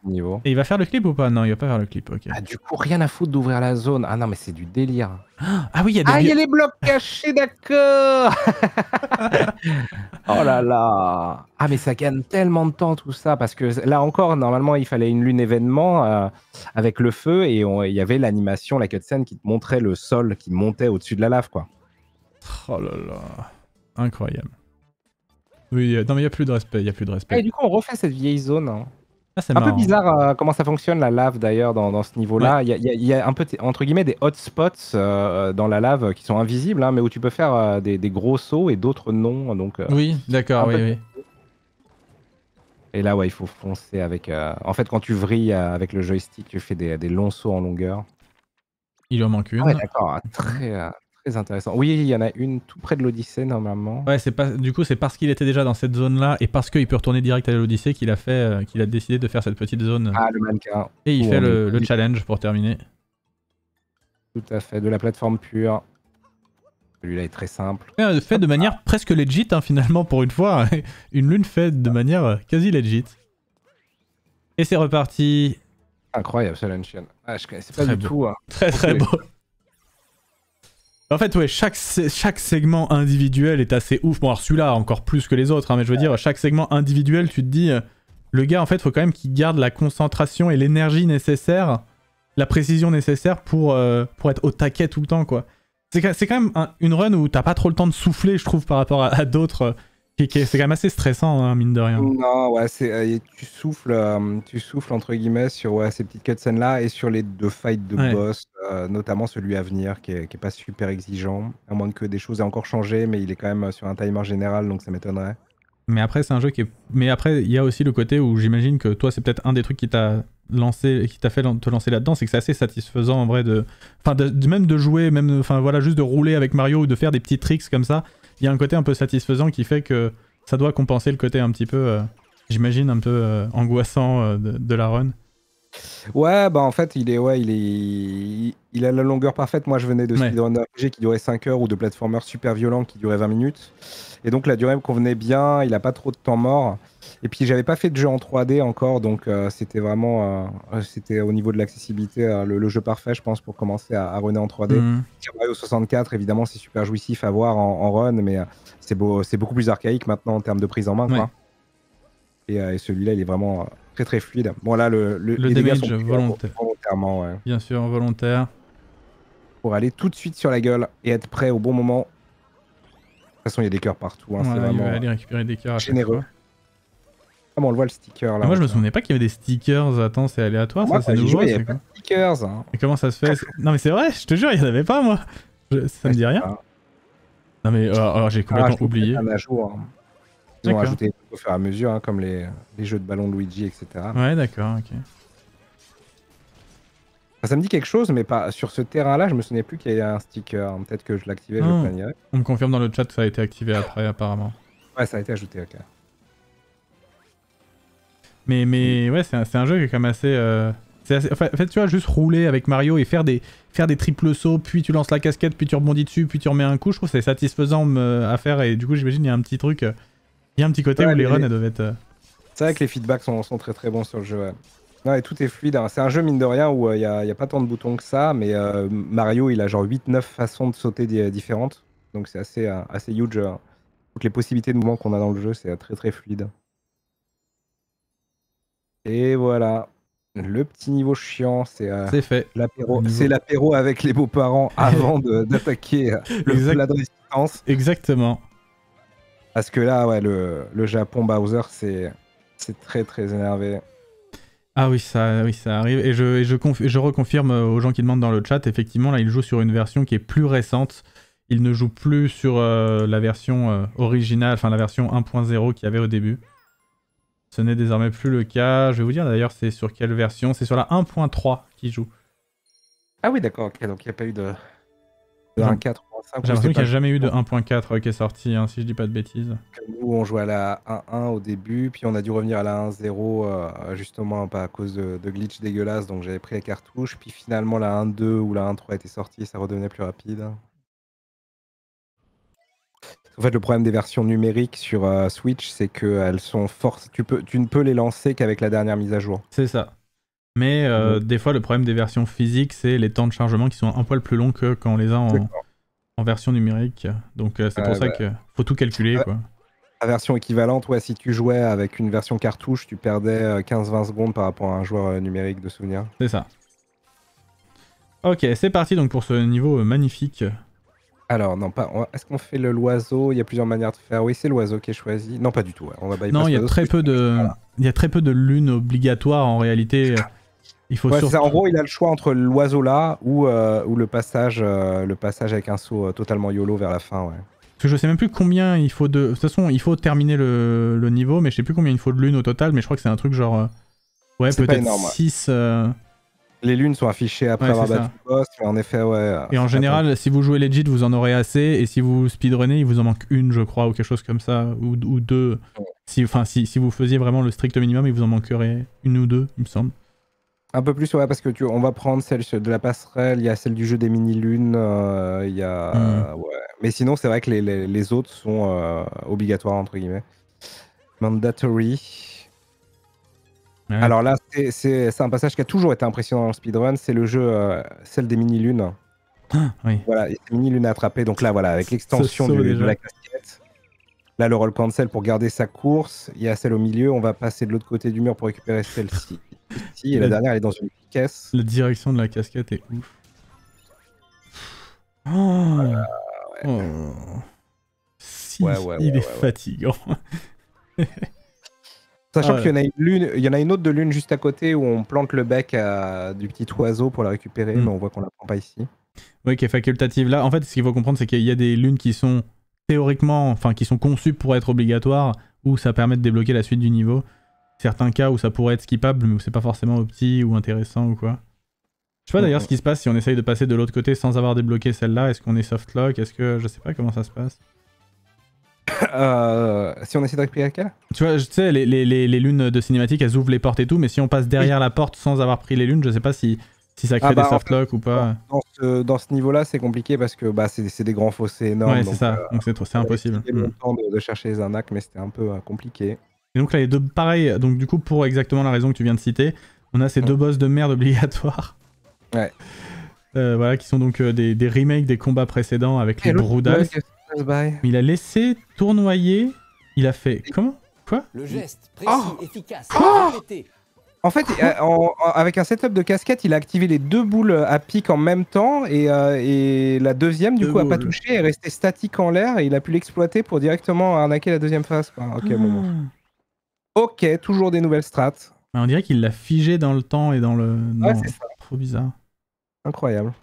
Niveau. Et il va faire le clip ou pas Non, il va pas faire le clip, ok. Ah, du coup, rien à foutre d'ouvrir la zone. Ah non, mais c'est du délire. Ah oui, il y a des. Ah, il y a les blocs cachés, d'accord Oh là là Ah, mais ça gagne tellement de temps tout ça, parce que là encore, normalement, il fallait une lune événement euh, avec le feu, et il y avait l'animation, la cutscene qui te montrait le sol qui montait au-dessus de la lave, quoi. Oh là là Incroyable. Oui, euh, non, mais il n'y a plus de respect. Y a plus de respect. Ah, et du coup, on refait cette vieille zone. Hein. Ah, un peu bizarre euh, comment ça fonctionne la lave d'ailleurs dans, dans, ce niveau-là. Il y, a un peu entre guillemets des hotspots spots euh, dans la lave qui sont invisibles, hein, mais où tu peux faire des, des, gros sauts et d'autres non. Donc oui, d'accord, oui, oui. Et là, ouais, il faut foncer avec. En fait, quand tu vrilles avec le joystick, tu fais des, des longs sauts en longueur. Il en manque une. Ah oui, d'accord, très, intéressant. Oui, il y en a une tout près de l'Odyssée normalement. Ouais, c'est pas. Du coup, c'est parce qu'il était déjà dans cette zone-là et parce qu'il peut retourner direct à l'Odyssée qu'il a fait, euh, qu'il a décidé de faire cette petite zone. Ah, le mannequin. Et il fait le, challenge pour terminer. Tout à fait, de la plateforme pure. Celui-là est très simple. Euh, fait de manière presque legit, hein, finalement, pour une fois. une lune faite de manière euh, quasi legit. Et c'est reparti. Incroyable, Challenge Ah, je connaissais pas du tout. Hein. Très très beau. En fait, ouais, chaque, chaque segment individuel est assez ouf. Bon, alors celui-là, encore plus que les autres, hein, mais je veux dire, chaque segment individuel, tu te dis, euh, le gars, en fait, faut quand même qu'il garde la concentration et l'énergie nécessaire, la précision nécessaire pour, euh, pour être au taquet tout le temps, quoi. C'est quand même une run où t'as pas trop le temps de souffler, je trouve, par rapport à d'autres. Euh, c'est quand même assez stressant, hein, mine de rien. Non, ouais, euh, tu, souffles, euh, tu souffles, entre guillemets, sur ces petites cutscenes-là et sur les deux fights de boss, euh, notamment celui à venir, qui est, pas super exigeant, à moins que des choses aient encore changé, mais il est quand même sur un timer général, donc ça m'étonnerait. Mais après, c'est un jeu qui est... Mais après, il y a aussi le côté où j'imagine que toi, c'est peut-être un des trucs qui t'a lancé, qui t'a fait te lancer là-dedans, c'est que c'est assez satisfaisant en vrai de... Enfin, même de jouer, même... Enfin, voilà, juste de rouler avec Mario ou de faire des petits tricks comme ça il y a un côté un peu satisfaisant qui fait que ça doit compenser le côté un petit peu, euh, j'imagine, un peu euh, angoissant euh, de, la run. Ouais, bah en fait, il est, ouais, il est, il a la longueur parfaite. Moi, je venais de speedrunner un qui durait 5 heures ou de platformer super violent qui durait 20 minutes. Et donc, la durée me convenait bien. Il a pas trop de temps mort. Et puis j'avais pas fait de jeu en 3D encore, donc euh, c'était vraiment, euh, c'était au niveau de l'accessibilité euh, le, jeu parfait, je pense, pour commencer à, runner en 3D. Mmh. 64, évidemment, c'est super jouissif à voir en, run, mais c'est beau, c'est beaucoup plus archaïque maintenant en termes de prise en main. Et, celui-là, il est vraiment très très fluide. Bon là, le le, volontaire. bien sûr, volontaire, pour aller tout de suite sur la gueule et être prêt au bon moment. De toute façon, il y a des cœurs partout. Hein, c'est vraiment généreux. Ah on le voit le sticker là. Moi, je me souvenais pas qu'il y avait des stickers. Attends, c'est aléatoire, ça, c'est nouveau. Joué, y pas de stickers. Hein. Et comment ça se fait Non, mais c'est vrai, je te jure, il y en avait pas, moi. Ça me dit rien. Non, mais euh, alors, j'ai ah, complètement ah, oublié. Un jour. Hein. Ils ont ajouté au fur et à mesure, hein, comme les... jeux de ballon de Luigi, etc. Ouais, d'accord, ok. ça me dit quelque chose, mais pas sur ce terrain-là, je me souvenais plus qu'il y avait un sticker. Hein. Peut-être que je l'activais, je le ah. pas. On me confirme dans le chat que ça a été activé après, apparemment. Ouais, ça a été ajouté, ok. Mais, mais ouais, c'est un, jeu qui est quand même assez. Euh, en, fait, tu vois, juste rouler avec Mario et faire des, faire des triples sauts, puis tu lances la casquette, puis tu rebondis dessus, puis tu remets un coup, je trouve que c'est satisfaisant à faire. Et du coup, j'imagine, il y a un petit truc. Euh, il y a un petit côté où les runs, doivent être. Euh, c'est vrai que les feedbacks sont, très très bons sur le jeu. Non, et tout est fluide. Hein. C'est un jeu, mine de rien, où il n'y a, pas tant de boutons que ça, mais Mario, il a genre 8-9 façons de sauter différentes. Donc c'est assez, assez huge. Hein. Toutes les possibilités de mouvement qu'on a dans le jeu, c'est très très fluide. Et voilà. Le petit niveau chiant, c'est euh, fait. l'apéro, c'est l'apéro avec les beaux-parents avant d'attaquer euh, le exact... plat de résistance. Exactement. Parce que là, ouais, le, Japon Bowser, c'est très très énervé. Ah oui, ça, oui, ça arrive. Et je, je, je, reconfirme euh, aux gens qui demandent dans le chat, effectivement, là, il joue sur une version qui est plus récente. Il ne joue plus sur la version originale, enfin la version 1.0 qu'il y avait au début. Ce n'est désormais plus le cas. Je vais vous dire d'ailleurs, c'est sur quelle version C'est sur la 1.3 qui joue. Ah oui, d'accord, ok, donc il n'y a pas eu de, 1.4 J'ai l'impression qu'il n'y a jamais eu de 1.4 euh, qui est sorti, hein, si je dis pas de bêtises. Nous, on jouait à la 1.1 au début, puis on a dû revenir à la 1.0, euh, justement, hein, pas à cause de, de glitch dégueulasse, donc j'avais pris la cartouche, puis finalement la 1.2 ou la 1.3 était sortie, ça redevenait plus rapide. En fait, le problème des versions numériques sur euh, Switch, c'est qu'elles sont fortes. Tu, ne peux les lancer qu'avec la dernière mise à jour. C'est ça. Mais euh, des fois, le problème des versions physiques, c'est les temps de chargement qui sont un poil plus longs que quand on les a en, version numérique. Donc, euh, c'est pour ah ça qu'il faut tout calculer. Ah, la version équivalente, ouais, si tu jouais avec une version cartouche, tu perdais 15-20 secondes par rapport à un joueur numérique de souvenir. C'est ça. Ok, c'est parti donc pour ce niveau magnifique alors, non, pas. Est-ce qu'on fait le l'oiseau Il y a plusieurs manières de faire. Oui, c'est l'oiseau qui est choisi. Non, pas du tout. On va Non, il y a très peu de, il y a très peu de lune obligatoire en réalité. Il faut En gros, il a le choix entre l'oiseau là ou, euh, ou le, passage, euh, le passage avec un saut euh, totalement YOLO vers la fin. Parce que je sais même plus combien il faut de. De toute façon, il faut terminer le, niveau, mais je sais plus combien il faut de lune au total. Mais je crois que c'est un truc genre. Ouais, peut-être 6 les lunes sont affichées après avoir battu le boss. En effet, ouais. Et en général, si vous jouez legit, vous en aurez assez. Et si vous speedrunnez, il vous en manque une, je crois, ou quelque chose comme ça, ou, deux. Si, enfin, si, vous faisiez vraiment le strict minimum, il vous en manquerait une ou deux, il me semble. Un peu plus, ouais, parce que tu, on va prendre celle de la passerelle, il y a celle du jeu des mini-lunes, euh, il y a. Mhm. Mais sinon, c'est vrai que les, autres sont euh, obligatoires, entre guillemets. Mandatory. Alors là, c'est un passage qui a toujours été impressionnant dans le speedrun, c'est le jeu, euh, celle des mini-lunes. Ah, oui. Voilà, mini-lunes attrapées. Donc là, voilà, avec l'extension de la casquette. Là, le roll cancel pour garder sa course. Il y a celle au milieu. On va passer de l'autre côté du mur pour récupérer celle-ci. et la dernière, est dans une caisse. La direction de la casquette est ouf. Oh. oh. Si, ouais, il est fatigant. Sachant qu'il y en a une a une autre de lune juste à côté où on plante le bec du petit oiseau pour la récupérer, hmm. mais on voit qu'on la prend pas ici. Oui, qui est facultative là. En fait, ce qu'il faut comprendre, c'est qu'il y a des lunes qui sont théoriquement, enfin, qui sont conçues pour être obligatoires, où ça permet de débloquer la suite du niveau. Certains cas où ça pourrait être skippable, mais où c'est pas forcément opti ou intéressant ou quoi. Je sais pas d'ailleurs ce qui se passe si on essaye de passer de l'autre côté sans avoir débloqué celle-là. Est-ce qu'on est softlock Est-ce que je sais pas comment ça se passe Euh, si on essaie de récupérer laquelle Tu vois, je sais, les, lunes de cinématique, elles ouvrent les portes et tout, mais si on passe derrière la porte sans avoir pris les lunes, je sais pas si, si ça crée ah des bah, softlocks ou pas. Dans ce, niveau-là, c'est compliqué parce que bah, c'est des grands fossés énormes. Ouais, c'est ça, euh, donc c'est impossible. J'ai mmh. temps de, chercher les arnaques, mais c'était un peu euh, compliqué. Et donc là, les deux, pareil, donc du coup, pour exactement la raison que tu viens de citer, on a ces deux boss de merde obligatoires. Ouais. voilà, qui sont donc des, remakes des combats précédents avec les Broudas. Il a laissé tournoyer. Il a fait. Comment Quoi Le geste précis, oh efficace, oh En fait, avec un setup de casquette, il a activé les deux boules à pic en même temps et, euh, la deuxième, du coup, a pas touché, est restée statique en l'air et il a pu l'exploiter pour directement arnaquer la deuxième phase. ok, ah. Ok, toujours des nouvelles strates. on dirait qu'il l'a figé dans le temps et dans le. Ouais, c'est ça. Trop bizarre. Incroyable.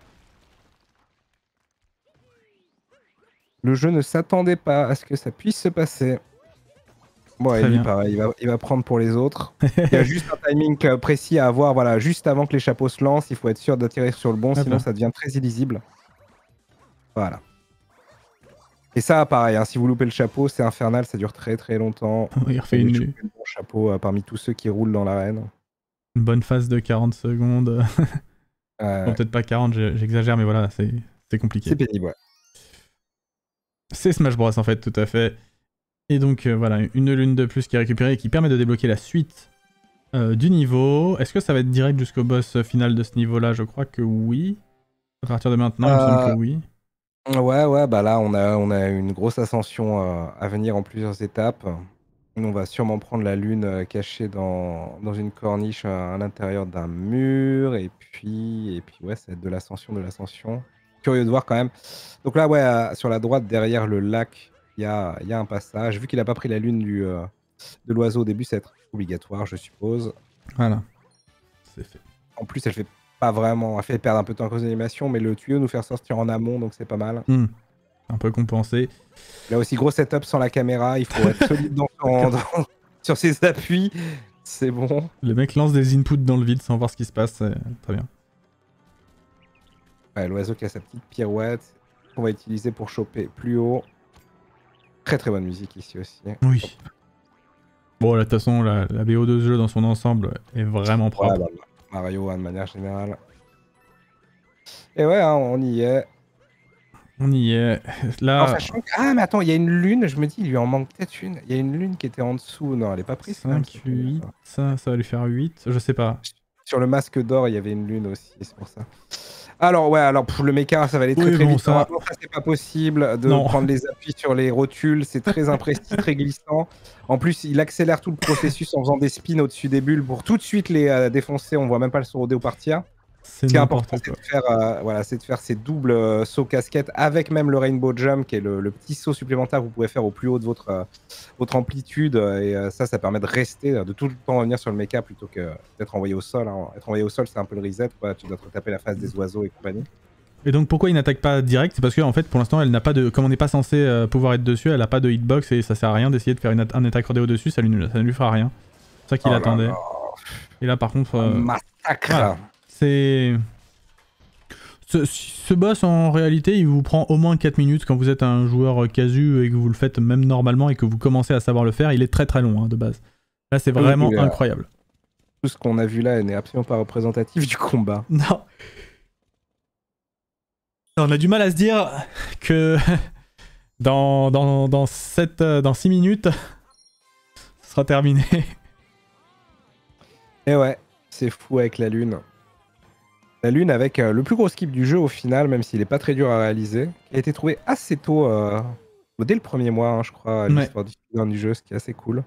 Le jeu ne s'attendait pas à ce que ça puisse se passer. Bon, il va, prendre pour les autres. il y a juste un timing euh, précis à avoir. Voilà, juste avant que les chapeaux se lancent, il faut être sûr d'attirer sur le bon, ah sinon ça devient très illisible. Voilà. Et ça, pareil, hein, si vous loupez le chapeau, c'est infernal, ça dure très très longtemps. il refait une bon chapeau euh, parmi tous ceux qui roulent dans l'arène. Une bonne phase de 40 secondes. peut-être pas 40, j'exagère, mais voilà, c'est compliqué. C'est pénible, ouais. C'est Smash Bros en fait, tout à fait. Et donc euh, voilà, une lune de plus qui est récupérée et qui permet de débloquer la suite euh, du niveau. Est-ce que ça va être direct jusqu'au boss final de ce niveau-là Je crois que oui. À partir de maintenant, il me semble que euh, oui. Ouais, ouais, bah là, on a, on a une grosse ascension à venir en plusieurs étapes. On va sûrement prendre la lune cachée dans, une corniche à, l'intérieur d'un mur. Et puis, et puis ouais, ça va être de l'ascension, de l'ascension curieux de voir quand même. Donc là, ouais, euh, sur la droite, derrière le lac, il y a, un passage. Vu qu'il n'a pas pris la lune du, euh, de l'oiseau au début, c'est obligatoire, je suppose. Voilà. C'est fait. En plus, elle fait pas vraiment. fait perdre un peu de temps à cause de mais le tuyau nous fait sortir en amont, donc c'est pas mal. Hmm. Un peu compensé. Là aussi, gros setup sans la caméra. Il faut être solide sur ses appuis. C'est bon. Le mec lance des inputs dans le vide sans voir ce qui se passe. Très bien. Ouais, l'oiseau qui a sa petite pirouette. qu'on va utiliser pour choper plus haut. Très très bonne musique ici aussi. Oui. Bon, là, de toute façon, la, BO de ce jeu dans son ensemble est vraiment propre. Ouais, Mario, 1 de manière générale. Et ouais, hein, on y est. On y est. Là... Ah, mais attends, il y a une lune, je me dis, il lui en manque peut-être une. Il y a une lune qui était en dessous. Non, elle est pas prise. 5, 8, ça, ça va lui faire 8. Je sais pas. Sur le masque d'or, il y avait une lune aussi, c'est pour ça. Alors ouais, alors pour le mecha, ça va aller très très vite. c'est pas possible de prendre les appuis sur les rotules, c'est très imprécis, très glissant. En plus, il accélère tout le processus en faisant des spins au-dessus des bulles pour tout de suite les euh, défoncer. On voit même pas le au partir. Ce qui est important, c'est de, faire, euh, voilà, c'est de faire ces doubles euh, sauts casquettes avec même le Rainbow Jump, qui est le, petit saut supplémentaire que vous pouvez faire au plus haut de votre, euh, votre amplitude. Et ça, ça permet de rester, de tout le temps revenir sur le mecha plutôt que d'être envoyé au sol. Hein. Être envoyé au sol, c'est un peu le reset. Quoi. Tu dois te taper la face des oiseaux et compagnie. Et donc pourquoi il n'attaque pas direct C'est parce qu'en en fait pour l'instant elle n'a pas de... Comme on n'est pas censé pouvoir être dessus, elle n'a pas de hitbox et ça sert à rien d'essayer de faire un attaque au dessus, ça, lui, ça ne lui fera rien. C'est ça qu'il oh attendait. Et là par contre... Massacre c'est... Ce, boss en réalité il vous prend au moins 4 minutes quand vous êtes un joueur casu et que vous le faites même normalement et que vous commencez à savoir le faire, il est très très long hein, de base. Là c'est vraiment euh, incroyable. Tout ce qu'on a vu là n'est absolument pas représentatif du combat. Non. On a du mal à se dire que dans, dans, dans, euh, dans 6 minutes, ce sera terminé. Et eh ouais, c'est fou avec la lune. La Lune avec euh, le plus gros skip du jeu au final, même s'il n'est pas très dur à réaliser, a été trouvé assez tôt, euh, dès le premier mois, hein, je crois, à l'histoire du jeu, ce qui est assez cool.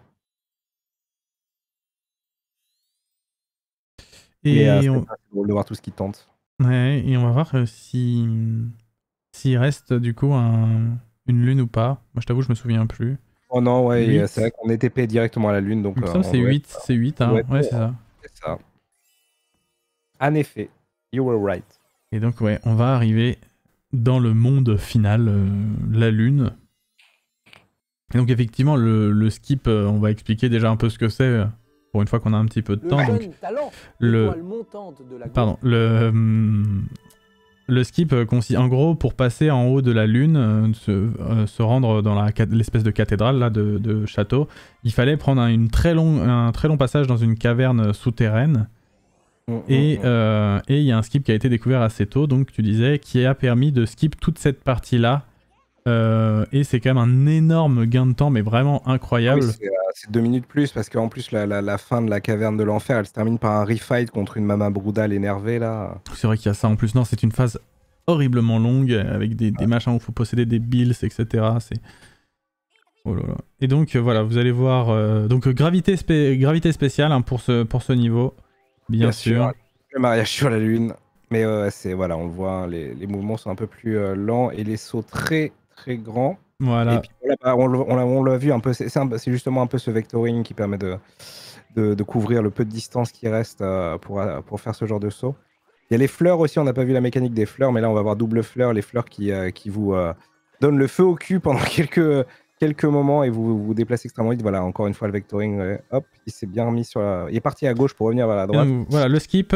Et, euh, on... drôle de voir tout ce qu'il tente. Ouais, et on va voir si s'il reste du coup une lune ou pas. Moi, je t'avoue, je me souviens plus. Oh non, ouais, c'est vrai qu'on est TP directement à la lune. Donc, c'est 8, c'est 8, hein. C'est ça. En effet. Et donc, ouais, on va arriver dans le monde final, euh, la Lune. Et donc, effectivement, le, skip, euh, on va expliquer déjà un peu ce que c'est, euh, pour une fois qu'on a un petit peu de temps. Donc, le Pardon, le. le skip consiste en gros pour passer en haut de la lune, se, rendre dans l'espèce de cathédrale là, de, château, il fallait prendre une très long, un très long passage dans une caverne souterraine Mm, mm, mm. Euh, et il y a un skip qui a été découvert assez tôt, donc tu disais, qui a permis de skip toute cette partie-là. Euh, et c'est quand même un énorme gain de temps, mais vraiment ah incroyable. Euh, c'est, deux minutes plus, parce qu'en plus, la, fin de la caverne de l'enfer, elle se termine par un refight contre une Mama brudal énervée, là. C'est vrai qu'il y a ça en plus. Non, c'est une phase horriblement longue, avec des, machins où il faut posséder des bills, etc. Oh et donc, voilà, vous allez voir. donc, gravité, spéciale hein, pour ce niveau. Bien, sûr. Le mariage sur la Lune. Mais euh, c'est voilà, on voit hein, les, mouvements sont un peu plus euh, lents et les sauts très très grands. Voilà. on, on, l'a vu un peu. C'est justement un peu ce vectoring qui permet de, de, couvrir le peu de distance qui reste euh, pour, pour faire ce genre de saut. Il y a les fleurs aussi. On n'a pas vu la mécanique des fleurs, mais là on va voir double fleur, les fleurs qui, qui vous donnent le feu au cul pendant quelques quelques moments et vous vous déplacez extrêmement vite. Voilà, encore une fois, le vectoring, euh, hop, il s'est bien remis sur la. Il est parti à gauche pour revenir vers la droite. Hum, voilà, le skip.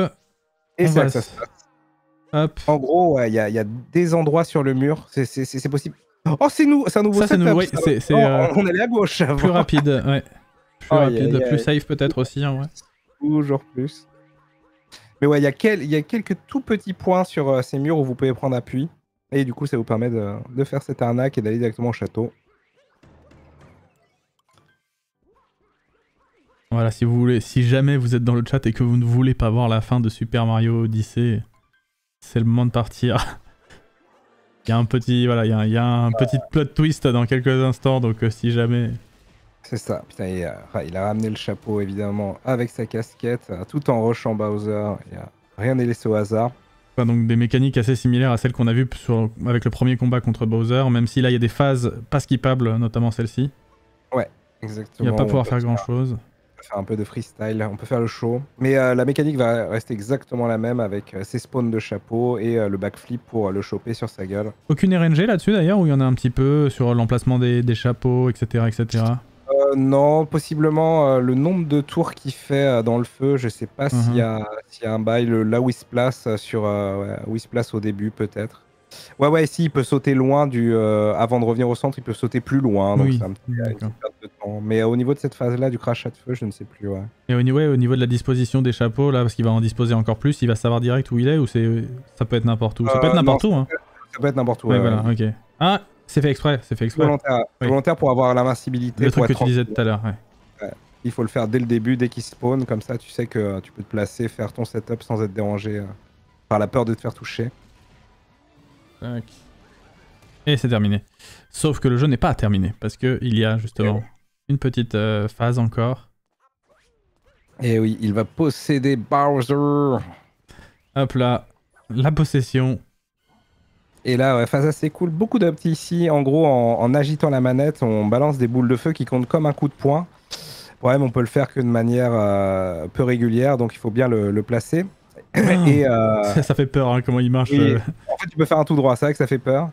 Et ça En gros, il y, a, des endroits sur le mur, c'est possible. Oh, c'est nous, c'est un nouveau ça, setup. Nouveau, oui, euh, on allait à gauche. Plus rapide, ouais. Plus rapide, plus safe peut-être aussi. Hein, ouais. Toujours plus. Mais ouais, il y, a quel, y a quelques tout petits points sur euh, ces murs où vous pouvez prendre appui. Et du coup, ça vous permet de, de faire cette arnaque et d'aller directement au château. Voilà, si vous voulez, si jamais vous êtes dans le chat et que vous ne voulez pas voir la fin de Super Mario Odyssey, c'est le moment de partir. Il y a un petit, voilà, il y a, un petit plot twist dans quelques instants, donc euh, si jamais. C'est ça, putain, il a, ramené le chapeau évidemment avec sa casquette, euh, tout en rushant Bowser, a rien n'est laissé au hasard. donc des mécaniques assez similaires à celles qu'on a vues avec le premier combat contre Bowser, même si là il y a des phases pas skippables, notamment celle-ci. Ouais, exactement. Il a pas pouvoir faire grand chose un peu de freestyle, on peut faire le show. Mais euh, la mécanique va rester exactement la même avec euh, ses spawns de chapeau et euh, le backflip pour le choper sur sa gueule. Aucune RNG là-dessus d'ailleurs, où il y en a un petit peu sur l'emplacement des, chapeaux, etc. etc. non, possiblement le nombre de tours qu'il fait dans le feu, je sais pas s'il y, mhm. a un bail là où place, sur, où il se place au début peut-être. Ouais, ouais, si, il peut sauter loin du. Euh, avant de revenir au centre, il peut sauter plus loin. Donc c'est un euh, de temps. Mais au niveau de cette phase-là, du crachat de feu, je ne sais plus. Ouais. Et au niveau, au niveau de la disposition des chapeaux, là, parce qu'il va en disposer encore plus, il va savoir direct où il est ou c'est ça peut être n'importe où Ça peut être euh, n'importe où. Hein. Ça peut être n'importe où. Ah, c'est fait exprès, c'est fait exprès. Volontaire, pour avoir l'invincibilité. Le truc que tu disais tout à l'heure, Il faut le faire dès le début, dès qu'il spawn, comme ça tu sais que tu peux te placer, faire ton setup sans être dérangé par la peur de te faire toucher. Et c'est terminé. Sauf que le jeu n'est pas terminé, parce qu'il y a justement eh une petite euh, phase encore. Et eh oui, il va posséder Bowser. Hop là, la possession. Et là, ouais, phase assez cool. Beaucoup petits ici. En gros, en, agitant la manette, on balance des boules de feu qui comptent comme un coup de poing. mais on peut le faire que de manière euh, peu régulière, donc il faut bien le placer et, euh, ça, fait peur, hein, comment il marche. Euh. En fait, tu peux faire un tout droit, c'est vrai que ça fait peur.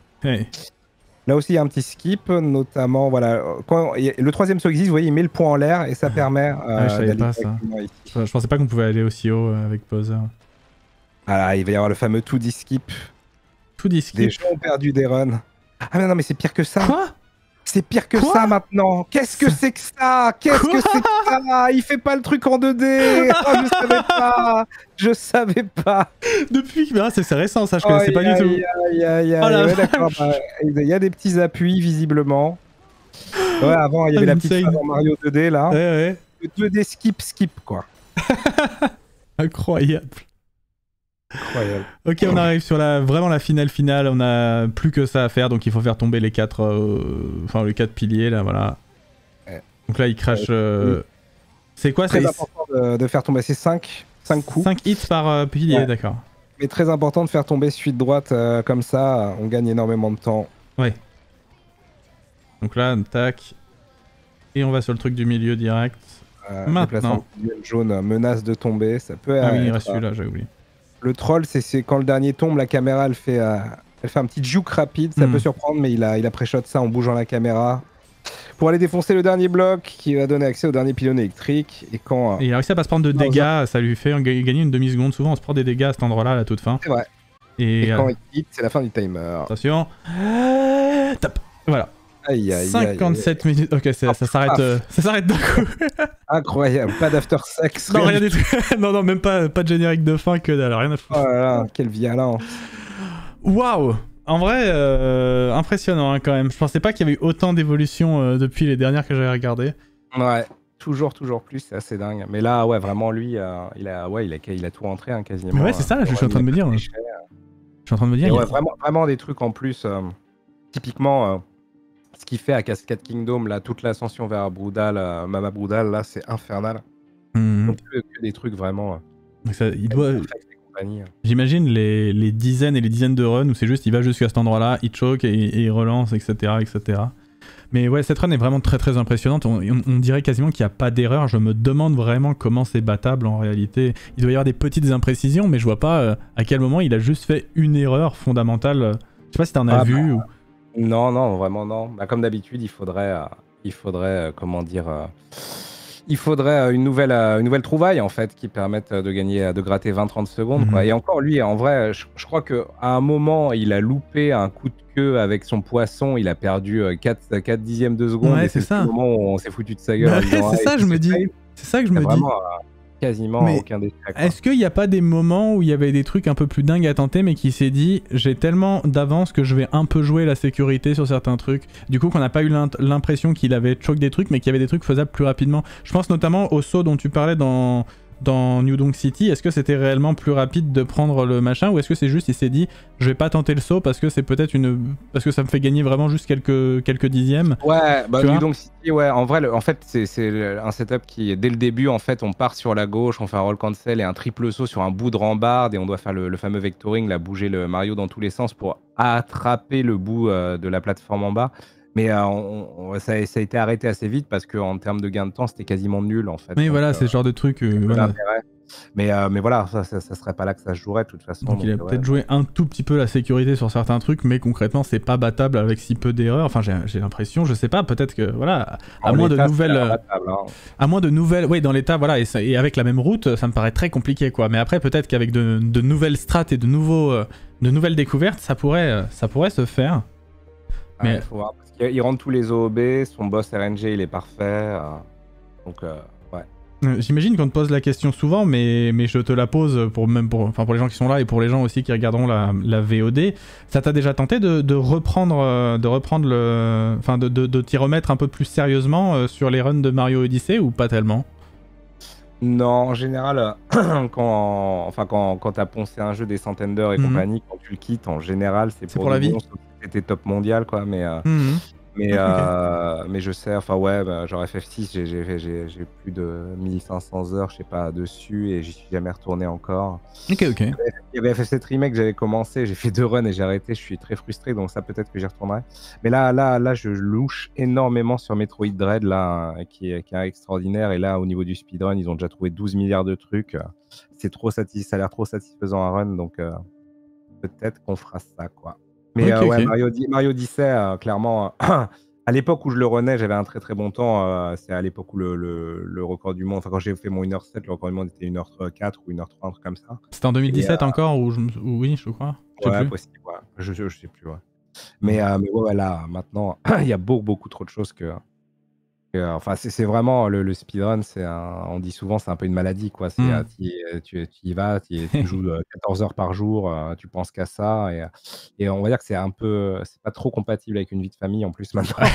Là aussi, il y a un petit skip, notamment, voilà. le troisième saut existe, vous voyez, il met le point en l'air et ça ah. permet. Ah, euh, je pensais pas qu'on pouvait aller aussi haut avec Bowser. là il va y avoir le fameux tout skip. Tout skip. Des gens ont perdu des runs. Ah mais non, mais c'est pire que ça. Quoi c'est pire que ça maintenant. Qu'est-ce que c'est que ça Qu'est-ce que c'est que ça Il fait pas le truc en 2D. Oh, je savais pas. Je savais pas. Depuis, ah, c'est récent, ça. Je connaissais pas du tout. Oh bah, il y, a, des petits appuis visiblement. Ouais, avant il y avait la petite Mario 2D là. Ouais, ouais. 2D skip skip quoi. Incroyable. Incroyable. Ok, on arrive sur la vraiment la finale finale. On a plus que ça à faire, donc il faut faire tomber les quatre, euh, enfin les quatre piliers là, voilà. Donc là, il crache. Euh, c'est quoi Très important de, faire tomber ces 5 5 coups. 5 hits par euh, pilier, d'accord. Mais très important de faire tomber suite droite comme ça. On gagne énormément de temps. Ouais. Donc là, tac. Et on va sur le truc du milieu direct. Maintenant. jaune menace de tomber. Ça peut. Ah oui, il reste celui-là, j'ai oublié. Le troll, c'est quand le dernier tombe, la caméra, elle fait, euh, elle fait un petit juke rapide. Ça hmm. peut surprendre, mais il a, il a ça en bougeant la caméra. Pour aller défoncer le dernier bloc qui va donner accès au dernier pylône électrique. Et quand. Euh, il a réussi à pas se prendre de dégâts, ça lui fait gagner une demi-seconde. Souvent, on se prend des dégâts à cet endroit-là, à la toute fin. C'est Et, quand euh, il quitte, c'est la fin du timer. Attention. Top Voilà. Aïe, aïe, 57 minutes. Ok, ça, s'arrête, ah, euh, ça s'arrête d'un coup. Incroyable, pas d'after sex. Non, rien, du tout. non, non, même pas, pas de générique de fin que dalle, rien à foutre. Oh là là, quelle Waouh! En vrai, euh, impressionnant hein, quand même. Je pensais pas qu'il y avait eu autant d'évolution euh, depuis les dernières que j'avais regardées. Ouais, toujours, toujours plus, c'est assez dingue. Mais là, ouais, vraiment, lui, il, a, ouais, il, a, il a tout rentré hein, quasiment. ouais, hein. c'est ça, hein. je, suis en train de me dire. Je suis en train de me dire. Ouais, vraiment, vraiment des trucs en plus. typiquement ce qu'il fait à Cascade Kingdom, là, toute l'ascension vers Brudal, euh, Mama Brudal, là, c'est infernal. Mhm. Donc, que, des trucs vraiment. Euh, il doit. Hein. J'imagine les, dizaines et les dizaines de runs où c'est juste il va jusqu'à cet endroit-là, il choke et, il relance, etc., etc. Mais ouais, cette run est vraiment très très impressionnante. On, dirait quasiment qu'il n'y a pas d'erreur. Je me demande vraiment comment c'est battable en réalité. Il doit y avoir des petites imprécisions, mais je vois pas euh, à quel moment il a juste fait une erreur fondamentale. Je sais pas si t'en as ah, vu. Bah, ou... Non, non, vraiment non. Bah, comme d'habitude, il faudrait, euh, il faudrait, euh, comment dire, euh, il faudrait une nouvelle, nouvelle trouvaille en fait qui permette de gagner, de gratter 20-30 secondes. Mhm. Et encore lui, en vrai, je, crois que à un moment, il a loupé un coup de queue avec son poisson. Il a perdu 4, 4 dixièmes de seconde. c'est ça. foutu de sa c'est ça, je me dis. C'est ça que je me dis quasiment Est-ce qu'il n'y a pas des moments où il y avait des trucs un peu plus dingues à tenter, mais qui s'est dit j'ai tellement d'avance que je vais un peu jouer la sécurité sur certains trucs Du coup, qu'on n'a pas eu l'impression qu'il avait choqué des trucs, mais qu'il y avait des trucs faisables plus rapidement. Je pense notamment au saut dont tu parlais dans dans New Donk City, est-ce que c'était réellement plus rapide de prendre le machin ou est-ce que c'est juste il s'est dit je vais pas tenter le saut parce que c'est peut-être une parce que ça me fait gagner vraiment juste quelques quelques dixièmes. Ouais, bah, New Donk City, ouais, en vrai, en fait c'est un setup qui dès le début en fait on part sur la gauche, on fait un roll cancel et un triple saut sur un bout de rambarde et on doit faire le, fameux vectoring, là bouger le Mario dans tous les sens pour attraper le bout euh, de la plateforme en bas. Mais euh, ça, a été arrêté assez vite parce qu'en termes de gain de temps, c'était quasiment nul en fait. Mais voilà, c'est euh, le genre de truc. Euh, mais, mais voilà, ça, ça, serait pas là que ça se jouerait de toute façon. Donc, il a peut-être joué un tout petit peu la sécurité sur certains trucs, mais concrètement, c'est pas battable avec si peu d'erreurs. Enfin, j'ai l'impression, je sais pas, peut-être que voilà, à ah, moins, de nouvelles, hein. à moins de nouvelles. Oui, dans l'état, voilà, et, et, avec la même route, ça me paraît très compliqué quoi. Mais après, peut-être qu'avec de, de, nouvelles strates et de, nouveaux, de nouvelles découvertes, ça pourrait, ça pourrait se faire. Mais... rentre tous les OOB, son boss RNG il est parfait. Euh, donc, euh, ouais. Euh, j'imagine qu'on te pose la question souvent, mais, mais je te la pose pour, même pour, pour les gens qui sont là et pour les gens aussi qui regarderont la, la VOD. Ça t'a déjà tenté de, de, reprendre, de reprendre le. Enfin, de, de, de t'y remettre un peu plus sérieusement sur les runs de Mario Odyssey ou pas tellement non, en général, quand, enfin, quand, quand t'as poncé un jeu des centaines d'heures et mhm. compagnie, quand tu le quittes, en général, c'est pour, la vie c'était top mondial, quoi. Mais, euh, mhm. mais, euh, mais je sais, enfin, ouais, bah, genre FF6, j'ai plus de 1500 heures, je sais pas, dessus et j'y suis jamais retourné encore. Ok, ok. Il y avait FF7 Remake, j'avais commencé, j'ai fait deux runs et j'ai arrêté, je suis très frustré, donc ça peut-être que j'y retournerai. Mais là, là, là, je louche énormément sur Metroid Dread, là, hein, qui est, qui est extraordinaire. Et là, au niveau du speedrun, ils ont déjà trouvé 12 milliards de trucs. C'est trop satisfaisant, ça a l'air trop satisfaisant à run, donc euh, peut-être qu'on fera ça, quoi. Mais euh, ouais, Mario, Mario euh, clairement, euh, à l'époque où je le renais, j'avais un très très bon temps. c'est à l'époque où le, record du monde, enfin quand j'ai fait mon 1h7, le record du monde était 1 h 4 ou 1h30, un truc comme ça. C'était en 2017 encore ou, je, oui, je crois. Je ouais, plus. possible. Ouais. Je, je, sais plus. Ouais. Mm. Mais, voilà, maintenant, il y a beaucoup, beaucoup trop de choses que, euh, enfin, c'est vraiment le, speedrun, c'est on dit souvent, c'est un peu une maladie, quoi. Mmh. Euh, euh, tu, y vas, tu, joues 14 heures par jour, tu penses qu'à ça, et, et, on va dire que c'est un peu, c'est pas trop compatible avec une vie de famille en plus maintenant.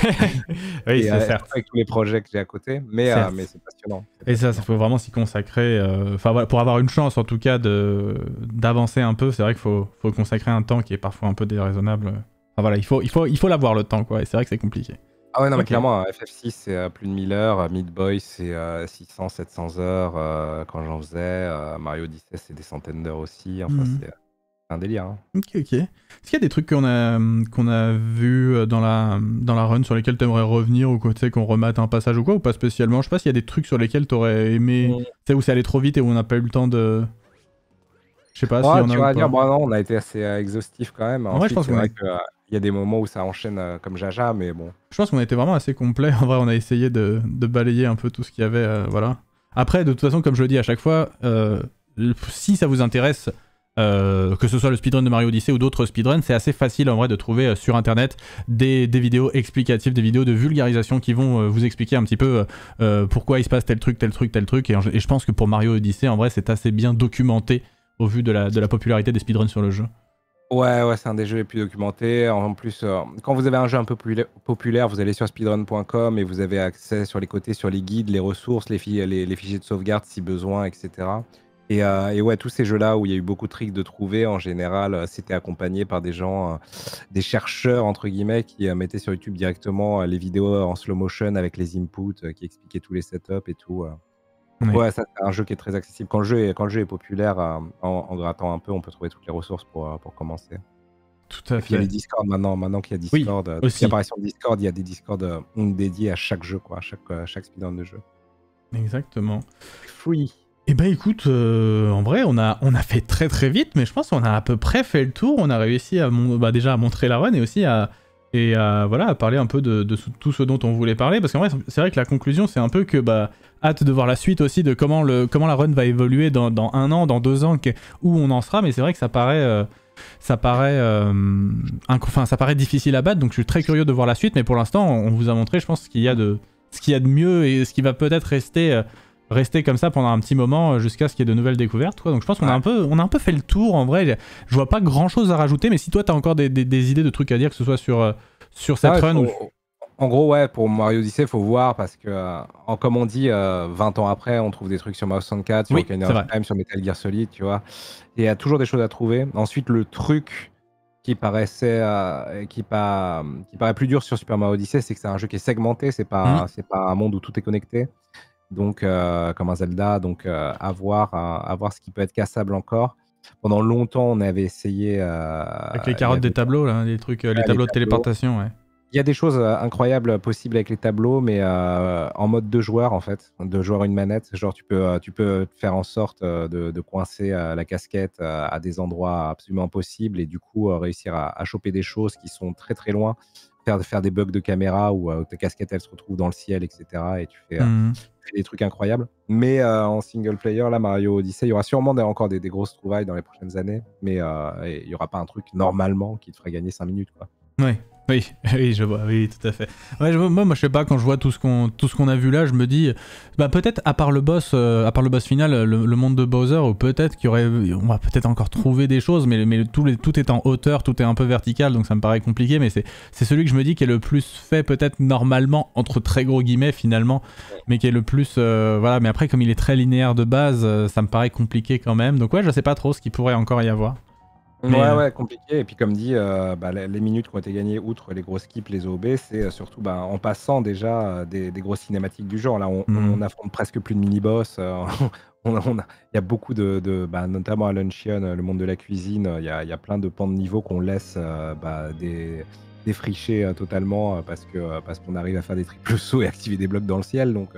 oui, c'est Avec tous les projets que j'ai à côté, mais c'est passionnant. Et ça, il faut vraiment s'y consacrer. Enfin pour avoir une chance en tout cas de d'avancer un peu, c'est vrai qu'il faut, consacrer un temps qui est parfois un peu déraisonnable. voilà, il faut il faut il faut l'avoir le temps, quoi. Et c'est vrai que c'est compliqué. Ah ouais, non, mais clairement, FF6, c'est euh, plus de 1000 heures. Euh, Meat Boy, c'est 600, euh, 700 heures quand j'en faisais. Mario Odyssey, c'est des centaines d'heures aussi. Enfin, mmh. c'est un délire. Hein. Ok, ok. Est-ce qu'il y a des trucs qu'on a, mmh, a vu dans la, mmh, dans la run sur lesquels t'aimerais revenir ou quoi, tu qu'on remate un passage ou quoi, ou pas spécialement Je sais pas s'il y a des trucs sur lesquels t'aurais aimé, tu sais, où c'est allé trop vite et où on n'a pas eu le temps de, je sais pas si on a. Tu vas dire, bon bah non, on a été assez euh, exhaustif quand même. En vrai je pense qu'il euh, il y a des moments où ça enchaîne euh, comme jaja, mais bon. Je pense qu'on était vraiment assez complet. En vrai, on a essayé de, balayer un peu tout ce qu'il y avait. voilà. Après, de toute façon, comme je le dis à chaque fois, si ça vous intéresse, que ce soit le speedrun de Mario Odyssey ou d'autres speedruns, c'est assez facile en vrai de trouver sur internet des, vidéos explicatives, des vidéos de vulgarisation qui vont vous expliquer un petit peu pourquoi il se passe tel truc, tel truc, tel truc. Et, et, je pense que pour Mario Odyssey, en vrai, c'est assez bien documenté au vu de la, popularité des speedruns sur le jeu. Ouais, ouais, c'est un des jeux les plus documentés. En plus, euh, quand vous avez un jeu un peu populaire, vous allez sur speedrun.com et vous avez accès sur les côtés, sur les guides, les ressources, les, fichiers de sauvegarde si besoin, etc. Euh, et, ouais, tous ces jeux-là où il y a eu beaucoup de tricks de trouver, en général, euh, c'était accompagné par des gens, des chercheurs, entre guillemets, qui mettaient sur YouTube directement les vidéos en slow motion avec les inputs, qui expliquaient tous les setups et tout. Ouais, c'est un jeu qui est très accessible. Quand le jeu est, quand le jeu est populaire, euh, en, grattant un peu, on peut trouver toutes les ressources pour, euh, pour commencer. Tout à fait. Il y a les Discord maintenant, maintenant qu'il y a Discord. Oui, euh, aussi. Discord, il y a des Discord dédiés à chaque jeu, quoi, à chaque, chaque speedrun de jeu. Exactement. Free. Eh ben écoute, en vrai, on a, on a fait très très vite, mais je pense qu'on a à peu près fait le tour. On a réussi à bah, déjà à montrer la run et aussi à, et euh, voilà, parler un peu de, tout ce dont on voulait parler, parce qu'en vrai, c'est vrai que la conclusion, c'est un peu que, bah, hâte de voir la suite aussi de comment, le, comment la run va évoluer dans, un an, dans deux ans, où on en sera, mais c'est vrai que ça paraît... Euh, ça paraît, euh, enfin, ça paraît difficile à battre, donc je suis très curieux de voir la suite, mais pour l'instant, on vous a montré, je pense, qu'il y, a de, ce qu'il y a de mieux et ce qui va peut-être rester rester comme ça pendant un petit moment euh, jusqu'à ce qu'il y ait de nouvelles découvertes. Quoi. Donc je pense qu'on a, un peu, a un peu fait le tour en vrai. Je vois pas grand chose à rajouter, mais si toi tu as encore des, idées de trucs à dire, que ce soit sur, euh, sur cette ah run En gros, ouais, pour Mario Odyssey, faut voir parce que, euh, en, comme on dit, 20 ans après, on trouve des trucs sur Mario 64, sur oui, sur Metal Gear Solid, tu vois. Il y a toujours des choses à trouver. Ensuite, le truc qui paraissait qui, paraît plus dur sur Super Mario Odyssey, c'est que c'est un jeu qui est segmenté, c'est pas mhm. c'est pas un monde où tout est connecté donc euh, comme un Zelda, donc euh, à à, ce qui peut être cassable encore. Pendant longtemps, on avait essayé euh, avec les carottes des tableaux, là, les trucs, les, tableaux de téléportation, Il y a des choses incroyables possibles avec les tableaux, mais en mode deux joueurs en fait, deux joueurs une manette. Genre tu peux, tu peux faire en sorte de, de coincer la casquette à des endroits absolument impossibles et du coup réussir à, à, choper des choses qui sont très très loin faire, des bugs de caméra où euh, ta casquette elle se retrouve dans le ciel, etc. Et tu euh, mmh. fais, des trucs incroyables. Mais euh, en single player, là, Mario Odyssey, il y aura sûrement encore des, grosses trouvailles dans les prochaines années, mais il n'y aura pas un truc normalement qui te ferait gagner 5 minutes. Quoi. Ouais. Oui, oui, je vois, oui, tout à fait. je, moi, je sais pas, quand je vois tout ce qu'on tout ce qu'on a vu là, je me dis, bah peut-être à part le boss, euh, à part le boss final, le, monde de Bowser, ou peut-être qu'il aurait, on va peut-être encore trouver des choses, mais mais tout tout est en hauteur, tout est un peu vertical, donc ça me paraît compliqué, mais c'est celui que je me dis qui est le plus fait peut-être normalement entre très gros guillemets finalement, mais qui est le plus euh, voilà. Mais après, comme il est très linéaire de base, euh, ça me paraît compliqué quand même. Donc ouais, je sais pas trop ce qu'il pourrait encore y avoir. Ouais, euh, ouais, compliqué. Et puis, comme dit, euh, bah, les minutes qui ont été gagnées, outre les gros skips, les OB, c'est euh, surtout bah, en passant déjà des, grosses cinématiques du genre. Là, on, mmh. affronte presque plus de mini-boss. on, il y a beaucoup de. Bah, notamment à Luncheon, le monde de la cuisine, il y a, plein de pans de niveau qu'on laisse des défricher totalement parce que parce qu'on arrive à faire des triples sauts et activer des blocs dans le ciel. Donc,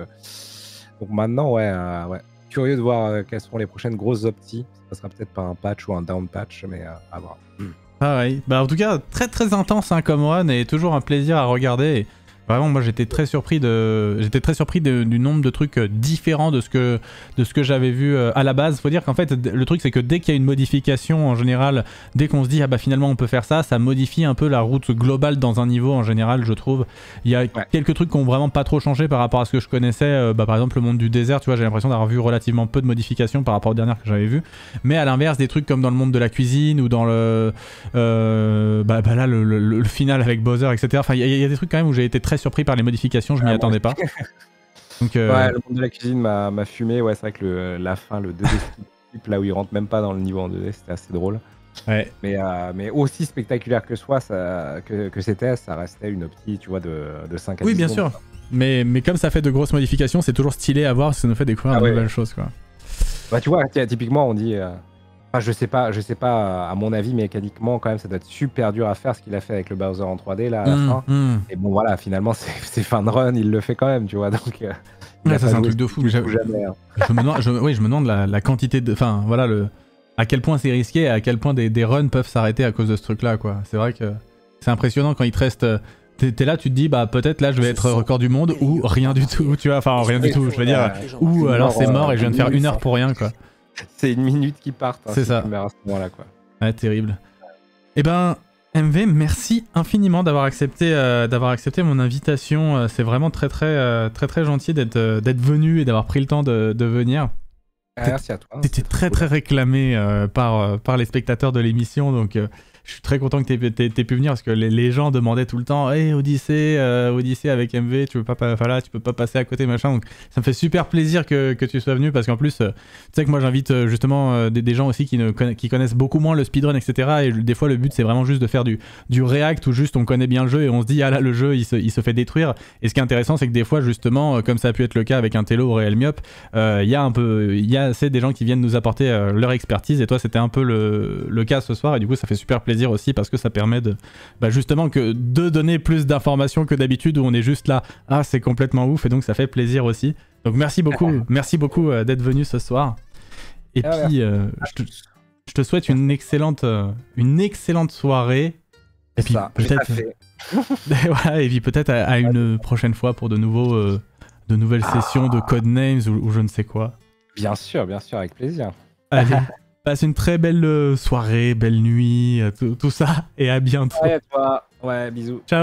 donc maintenant, ouais, ouais, curieux de voir quelles seront les prochaines grosses opties sera peut-être pas un patch ou un down patch, mais euh, à voir. Pareil. Bah, en tout cas, très très intense hein, comme one et toujours un plaisir à regarder. Et Vraiment, moi j'étais très surpris de, j'étais très surpris du nombre de trucs euh, différents de ce que de ce que j'avais vu euh, à la base. Faut dire qu'en fait, le truc c'est que dès qu'il y a une modification en général, dès qu'on se dit ah bah finalement on peut faire ça, ça modifie un peu la route globale dans un niveau en général, je trouve. Il y a quelques trucs qui ont vraiment pas trop changé par rapport à ce que je connaissais. Euh, bah, par exemple, le monde du désert, tu vois, j'ai l'impression d'avoir vu relativement peu de modifications par rapport aux dernières que j'avais vues. Mais à l'inverse, des trucs comme dans le monde de la cuisine ou dans le, bah, bah, là le, final avec Bowser, etc. Enfin, il y, y, a des trucs quand même où j'ai été très surpris par les modifications, je m'y ah, attendais pas. Donc, euh, Ouais, le monde de la cuisine m'a fumé. Ouais, c'est vrai que le, la fin, le 2D là où il rentre même pas dans le niveau en 2D, c'était assez drôle. Ouais. Mais, euh, mais aussi spectaculaire que soit ça, que, c'était, ça restait une optique, tu vois, de, de 5 à 10 Oui, bien sûr. Mais, mais comme ça fait de grosses modifications, c'est toujours stylé à voir, ça nous fait découvrir ah, de nouvelles choses, quoi. Bah, tu vois, typiquement, on dit. Euh, je sais pas, je sais pas. Euh, à mon avis, mécaniquement, quand même, ça doit être super dur à faire ce qu'il a fait avec le Bowser en 3D là à la mmh, fin. Mmh. Et bon, voilà, finalement, c'est fin de run, il le fait quand même, tu vois. Donc, euh, ça c'est un truc de fou. Jamais, hein. je me demande, oui, je me demande la, quantité de, enfin, voilà, le, à quel point c'est risqué, et à quel point des, des runs peuvent s'arrêter à cause de ce truc-là, quoi. C'est vrai que c'est impressionnant quand il te reste. Euh, t'es là, tu te dis, bah peut-être là je vais être record du monde ou rien du tout, tu vois, enfin rien du tout, je veux dire, ou alors c'est mort et je viens de faire une heure pour rien, quoi. c'est une minute qui part. Hein, c'est ça. C'est quoi. terrible. Eh ben, MV, merci infiniment d'avoir accepté, euh, d'avoir accepté mon invitation. Euh, c'est vraiment très, très, euh, très, très gentil d'être, d'être venu et d'avoir pris le temps de, venir. merci à toi. Hein, T'étais très, très, très réclamé par, par les spectateurs de l'émission, donc je suis très content que tu aies, pu venir parce que les, gens demandaient tout le temps Hey Odyssée, euh, Odyssée avec MV, tu peux pas, voilà, tu peux pas passer à côté, machin. Donc ça me fait super plaisir que, tu sois venu parce qu'en plus, euh, tu sais que moi j'invite euh, justement euh, des, gens aussi qui, ne qui connaissent beaucoup moins le speedrun, etc. Et des fois, le but c'est vraiment juste de faire du, du react où juste on connaît bien le jeu et on se dit Ah là, le jeu il se, fait détruire. Et ce qui est intéressant, c'est que des fois, justement, comme ça a pu être le cas avec un télo au Real Myop, il y a un peu, il y a assez des gens qui viennent nous apporter leur expertise et toi c'était un peu le, le cas ce soir et du coup ça fait super plaisir aussi parce que ça permet de bah, justement que de donner plus d'informations que d'habitude où on est juste là ah c'est complètement ouf et donc ça fait plaisir aussi. Donc merci beaucoup, merci beaucoup euh, d'être venu ce soir. Et ah puis euh, je, te, souhaite une excellente euh, une excellente soirée. Et puis peut-être voilà, et puis peut-être à, une prochaine fois pour de nouveaux de nouvelles ah. sessions de Codenames ou, ou je ne sais quoi. Bien sûr, bien sûr, avec plaisir. Allez. Passe une très belle euh, soirée, belle nuit, euh, tout, ça, et à bientôt. Ouais, toi. Ouais, bisous. Ciao.